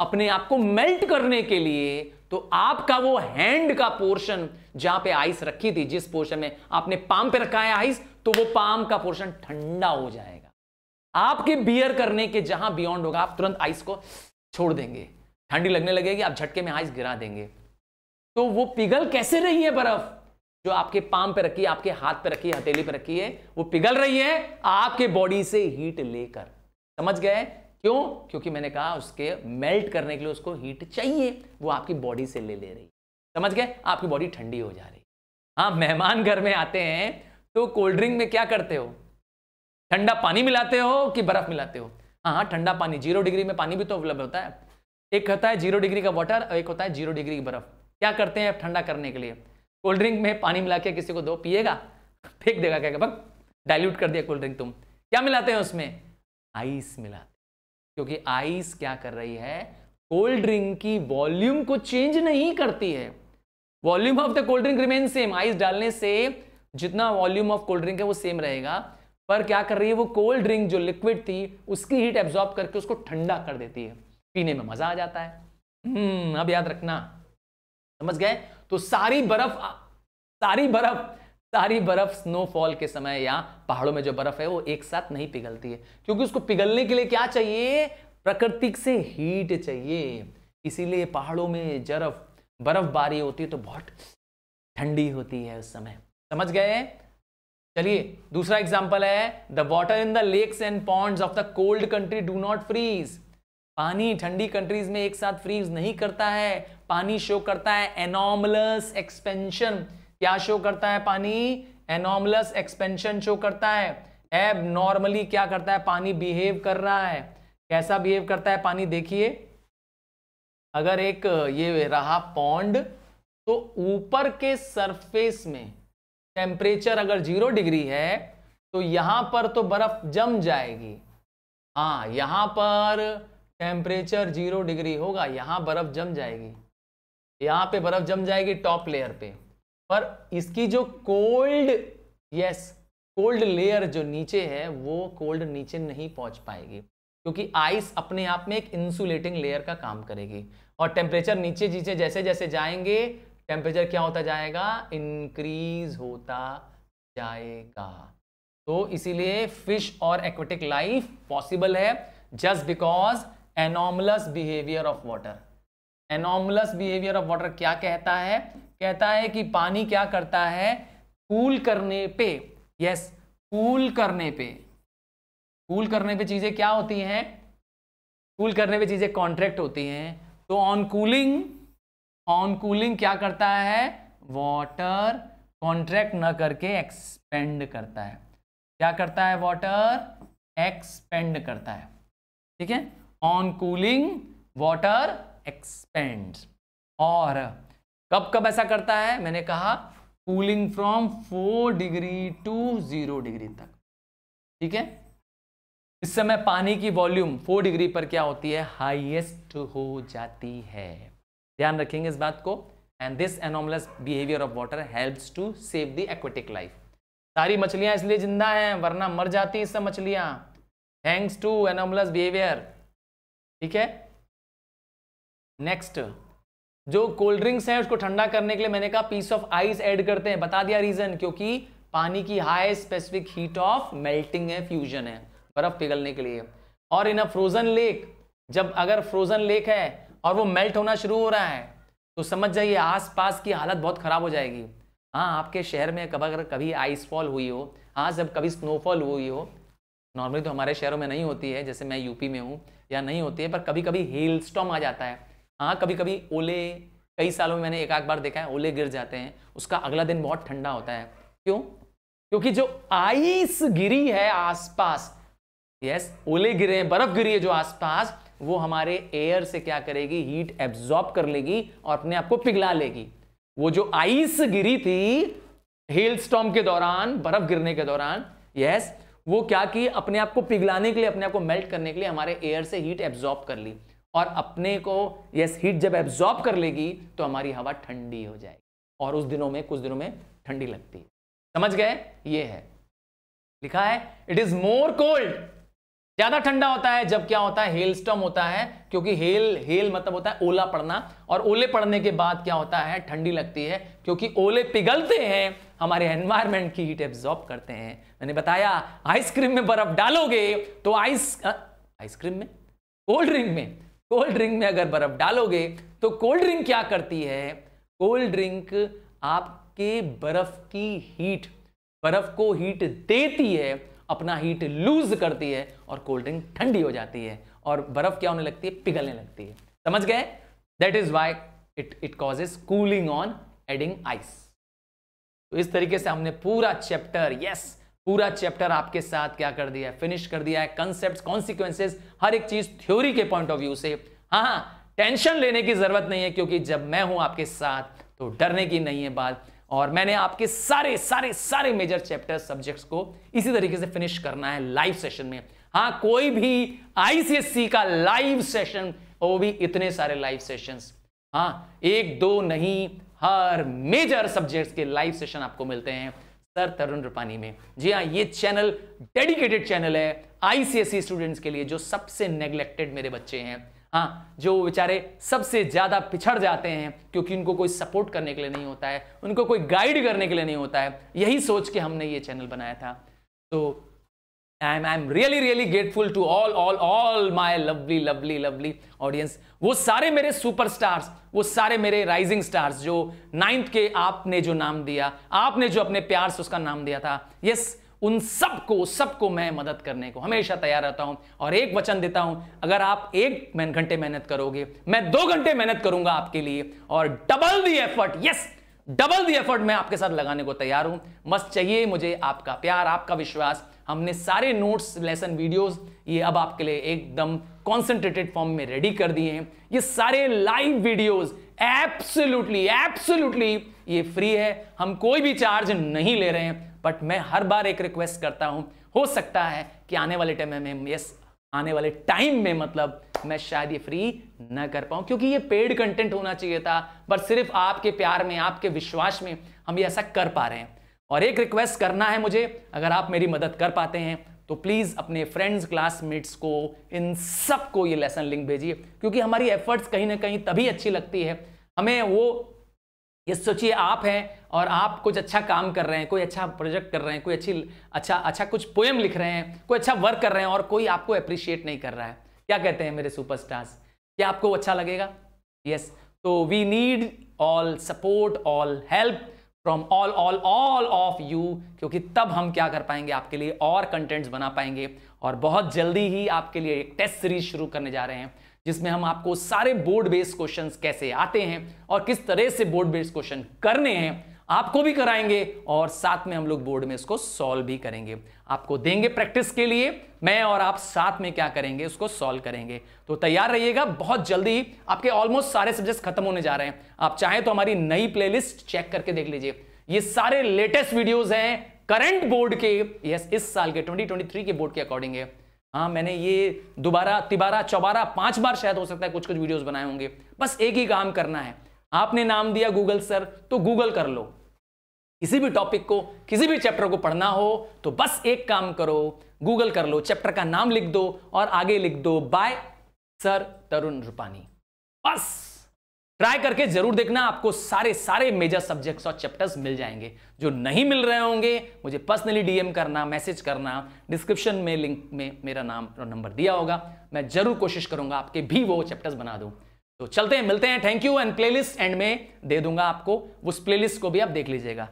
अपने आप को मेल्ट करने के लिए तो आपका वो हैंड का पोर्शन जहां पे आइस रखी थी जिस पोर्शन में आपने पाम पे रखा है आइस तो वो पाम का पोर्शन ठंडा हो जाएगा आपके बियर करने के जहां बियॉन्ड होगा आप तुरंत आइस को छोड़ देंगे ठंडी लगने लगेगी आप झटके में आइस गिरा देंगे तो वो पिघल कैसे रही है बर्फ जो आपके पाम पे रखी है आपके हाथ पे रखी है हथेली पे रखी है वो पिघल रही है आपके बॉडी से हीट लेकर समझ गए क्यों क्योंकि मैंने कहा उसके मेल्ट करने के लिए उसको हीट चाहिए वो आपकी बॉडी से ले ले रही समझ गए आपकी बॉडी ठंडी हो जा रही हाँ मेहमान घर में आते हैं तो कोल्ड ड्रिंक में क्या करते हो ठंडा पानी मिलाते हो कि बर्फ मिलाते हो हाँ हाँ ठंडा पानी जीरो डिग्री में पानी भी तो उपलब्ध होता है एक होता है जीरो डिग्री का वाटर और एक होता है जीरो डिग्री की बर्फ क्या करते हैं ठंडा करने के लिए कोल्ड ड्रिंक में पानी मिला के किसी को दो पिएगा फेंक देगा क्या बक डाइल्यूट कर दिया कोल्ड ड्रिंक तुम क्या मिलाते हैं उसमें आइस मिलाते क्योंकि आइस क्या कर रही है कोल्ड ड्रिंक की वॉल्यूम को चेंज नहीं करती है volume of the cold drink remain same ice डालने से जितना वॉल्यूम ऑफ कोल्ड ड्रिंक है वो सेम रहेगा पर क्या कर रही है वो कोल्ड ड्रिंक जो लिक्विड थी उसकी हीट एब्जॉर्ब करके उसको ठंडा कर देती है पीने में मजा आ जाता है हम्म, अब याद रखना समझ गए तो सारी बर्फ सारी बर्फ सारी बर्फ स्नोफॉल के समय या पहाड़ों में जो बर्फ है वो एक साथ नहीं पिघलती है क्योंकि उसको पिघलने के लिए क्या चाहिए प्रकृति से हीट चाहिए इसीलिए पहाड़ों में जरफ बर्फबारी होती है तो बहुत ठंडी होती है उस समय समझ गए चलिए दूसरा एग्जाम्पल है the water in the lakes and pond of the cold country do not freeze पानी ठंडी कंट्रीज में एक साथ फ्रीज नहीं करता है पानी शो करता है एनॉमलस एक्सपेंशन क्या शो करता है पानी एनॉमलस एक्सपेंशन शो करता है एब नॉर्मली क्या करता है पानी बिहेव कर रहा है कैसा बिहेव करता है पानी देखिए अगर एक ये रहा पॉन्ड तो ऊपर के सरफेस में टेम्परेचर अगर जीरो डिग्री है तो यहां पर तो बर्फ जम जाएगी हाँ यहां पर टेम्परेचर जीरो डिग्री होगा यहां बर्फ जम जाएगी यहां पे बर्फ जम जाएगी टॉप लेयर पे पर इसकी जो कोल्ड यस कोल्ड लेयर जो नीचे है वो कोल्ड नीचे नहीं पहुंच पाएगी क्योंकि आइस अपने आप में एक इंसुलेटिंग लेयर का काम करेगी और टेम्परेचर नीचे नीचे जैसे जैसे जाएंगे टेम्परेचर क्या होता जाएगा इंक्रीज होता जाएगा तो इसीलिए फिश और एक्वेटिक लाइफ पॉसिबल है just because anomalous behaviour of water anomalous behaviour of water क्या कहता है कहता है कि पानी क्या करता है कूल करने पे यस कूल करने पे कूल करने पे चीज़ें क्या होती हैं कूल करने पे चीज़ें कॉन्ट्रैक्ट होती हैं तो ऑन कूलिंग ऑन कूलिंग क्या करता है वाटर कॉन्ट्रैक्ट ना करके एक्सपेंड करता है क्या करता है वाटर एक्सपेंड करता है ठीक है ऑन कूलिंग वाटर एक्सपेंड और कब कब ऐसा करता है मैंने कहा cooling from four degree to zero degree तक ठीक है इस समय पानी की वॉल्यूम फोर डिग्री पर क्या होती है हाइएस्ट हो जाती है ध्यान रखेंगे इस बात को and this anomalous behaviour of water helps to save the aquatic life सारी मछलियां इसलिए जिंदा हैं वरना मर जाती सब मछलियां थैंक्स टू एनोमलस बिहेवियर ठीक है नेक्स्ट जो कोल्ड ड्रिंक्स हैं उसको ठंडा करने के लिए मैंने कहा पीस ऑफ आइस ऐड करते हैं बता दिया रीजन क्योंकि पानी की high specific heat of melting है फ्यूजन है बर्फ पिघलने के लिए और इन अ फ्रोजन लेक जब अगर फ्रोजन लेक है और वो मेल्ट होना शुरू हो रहा है तो समझ जाइए आसपास की हालत बहुत खराब हो जाएगी हाँ आपके शहर में कब अगर कभी आइसफॉल हुई हो हाँ जब कभी स्नोफॉल हुई हो नॉर्मली तो हमारे शहरों में नहीं होती है जैसे मैं यूपी में हूँ या नहीं होती है पर कभी कभी हेल स्टॉम आ जाता है हाँ कभी कभी ओले कई सालों में मैंने एक आध बार देखा है ओले गिर जाते हैं उसका अगला दिन बहुत ठंडा होता है क्यों क्योंकि जो आइस गिरी है आसपास यस ओले गिरे हैं बर्फ गिरी है जो आसपास वो हमारे एयर से क्या करेगी हीट एब्जॉर्ब कर लेगी और अपने आप को पिघला लेगी वो जो आइस गिरी थी हेल स्टॉम के दौरान बर्फ गिरने के दौरान यस वो क्या की अपने आप को पिघलाने के लिए अपने आप को मेल्ट करने के लिए हमारे एयर से हीट एब्जॉर्ब कर ली और अपने को यस हीट जब एब्जॉर्ब कर लेगी तो हमारी हवा ठंडी हो जाएगी और उस दिनों में कुछ दिनों में ठंडी लगती है समझ गए ये है लिखा है इट इज मोर कोल्ड ज्यादा ठंडा होता है जब क्या होता है हेल स्टॉम होता है क्योंकि हेल हेल मतलब होता है ओला पड़ना और ओले पड़ने के बाद क्या होता है ठंडी लगती है क्योंकि ओले पिघलते हैं हमारे एनवायरमेंट की हीट एब्जॉर्ब करते हैं मैंने बताया आइसक्रीम में बर्फ डालोगे तो आइस आइसक्रीम में कोल्ड ड्रिंक में कोल्ड ड्रिंक में अगर बर्फ डालोगे तो कोल्ड ड्रिंक क्या करती है कोल्ड ड्रिंक आपके बर्फ की हीट बर्फ को हीट देती है अपना हीट लूज करती है और कोल्ड ड्रिंक ठंडी हो जाती है और बर्फ क्या होने लगती है पिघलने लगती है समझ गए that is why it it causes cooling on adding ice तो इस तरीके से हमने पूरा चैप्टर यस yes, पूरा चैप्टर आपके साथ क्या कर दिया है फिनिश कर दिया है कंसेप्ट कॉन्सिक्वेंसेज हर एक चीज थ्योरी के पॉइंट ऑफ व्यू से हाँ टेंशन हाँ, लेने की जरूरत नहीं है क्योंकि जब मैं हूं आपके साथ तो डरने की नहीं है बात और मैंने आपके सारे सारे सारे मेजर चैप्टर सब्जेक्ट्स को इसी तरीके से फिनिश करना है लाइव सेशन में हाँ कोई भी आईसीएससी का लाइव सेशन वो भी इतने सारे लाइव सेशंस हाँ एक दो नहीं हर मेजर सब्जेक्ट्स के लाइव सेशन आपको मिलते हैं सर तरुण रूपानी में जी हाँ ये चैनल डेडिकेटेड चैनल है आईसीएसई स्टूडेंट्स e के लिए जो सबसे नेग्लेक्टेड मेरे बच्चे हैं हाँ जो बेचारे सबसे ज़्यादा पिछड़ जाते हैं क्योंकि उनको कोई सपोर्ट करने के लिए नहीं होता है उनको कोई गाइड करने के लिए नहीं होता है यही सोच के हमने ये चैनल बनाया था तो I I am really really grateful to all all all my lovely lovely lovely audience वो सारे मेरे सुपर स्टार्स वो सारे मेरे राइजिंग स्टार्स जो नाइन्थ के आपने जो नाम दिया आपने जो अपने प्यार से उसका नाम दिया था यस yes, उन सबको सबको मैं मदद करने को हमेशा तैयार रहता हूं और एक वचन देता हूं अगर आप एक घंटे मेहनत करोगे मैं दो घंटे मेहनत करूंगा आपके लिए और double the effort yes double the effort मैं आपके साथ लगाने को तैयार हूं मस्त चाहिए मुझे आपका प्यार आपका विश्वास हमने सारे नोट्स लेसन वीडियोस ये अब आपके लिए एकदम कॉन्सेंट्रेटेड फॉर्म में रेडी कर दिए हैं ये सारे लाइव वीडियोस एब्सोल्युटली एब्सोल्युटली ये फ्री है हम कोई भी चार्ज नहीं ले रहे हैं बट मैं हर बार एक रिक्वेस्ट करता हूं हो सकता है कि आने वाले टाइम में यस आने वाले टाइम में मतलब मैं शायद ये फ्री ना कर पाऊं क्योंकि ये पेड कंटेंट होना चाहिए था बट सिर्फ आपके प्यार में आपके विश्वास में हम ये ऐसा कर पा रहे हैं और एक रिक्वेस्ट करना है मुझे अगर आप मेरी मदद कर पाते हैं तो प्लीज़ अपने फ्रेंड्स क्लासमेट्स को इन सब को ये लेसन लिंक भेजिए क्योंकि हमारी एफर्ट्स कहीं ना कहीं तभी अच्छी लगती है हमें वो ये सोचिए आप हैं और आप कुछ अच्छा काम कर रहे हैं कोई अच्छा प्रोजेक्ट कर रहे हैं कोई अच्छी अच्छा अच्छा कुछ पोएम लिख रहे हैं कोई अच्छा वर्क कर रहे हैं और कोई आपको अप्रिशिएट नहीं कर रहा है क्या कहते हैं मेरे सुपरस्टार्स क्या आपको अच्छा लगेगा यस तो we need all support all help from all all all of you क्योंकि तब हम क्या कर पाएंगे आपके लिए और कंटेंट्स बना पाएंगे और बहुत जल्दी ही आपके लिए एक टेस्ट सीरीज शुरू करने जा रहे हैं जिसमें हम आपको सारे बोर्ड बेस्ड क्वेश्चंस कैसे आते हैं और किस तरह से बोर्ड बेस्ड क्वेश्चन करने हैं आपको भी कराएंगे और साथ में हम लोग बोर्ड में इसको सॉल्व भी करेंगे आपको देंगे प्रैक्टिस के लिए मैं और आप साथ में क्या करेंगे उसको सॉल्व करेंगे तो तैयार रहिएगा बहुत जल्दी आपके ऑलमोस्ट सारे सब्जेक्ट खत्म होने जा रहे हैं आप चाहें तो हमारी नई प्ले चेक करके देख लीजिए ये सारे लेटेस्ट वीडियोज हैं करंट बोर्ड के यस इस साल के ट्वेंटी के बोर्ड के अकॉर्डिंग है हाँ मैंने ये दोबारा तिबारा चौबारा पांच बार शायद हो सकता है कुछ कुछ वीडियोस बनाए होंगे बस एक ही काम करना है आपने नाम दिया गूगल सर तो गूगल कर लो किसी भी टॉपिक को किसी भी चैप्टर को पढ़ना हो तो बस एक काम करो गूगल कर लो चैप्टर का नाम लिख दो और आगे लिख दो बाय सर तरुण रूपानी बस ट्राई करके जरूर देखना आपको सारे सारे मेजर सब्जेक्ट्स और चैप्टर्स मिल जाएंगे जो नहीं मिल रहे होंगे मुझे पर्सनली डीएम करना मैसेज करना डिस्क्रिप्शन में लिंक में मेरा नाम और नंबर दिया होगा मैं जरूर कोशिश करूंगा आपके भी वो चैप्टर्स बना दूं तो चलते हैं मिलते हैं thank you and playlist end में दे दूंगा आपको उस प्लेलिस्ट को भी आप देख लीजिएगा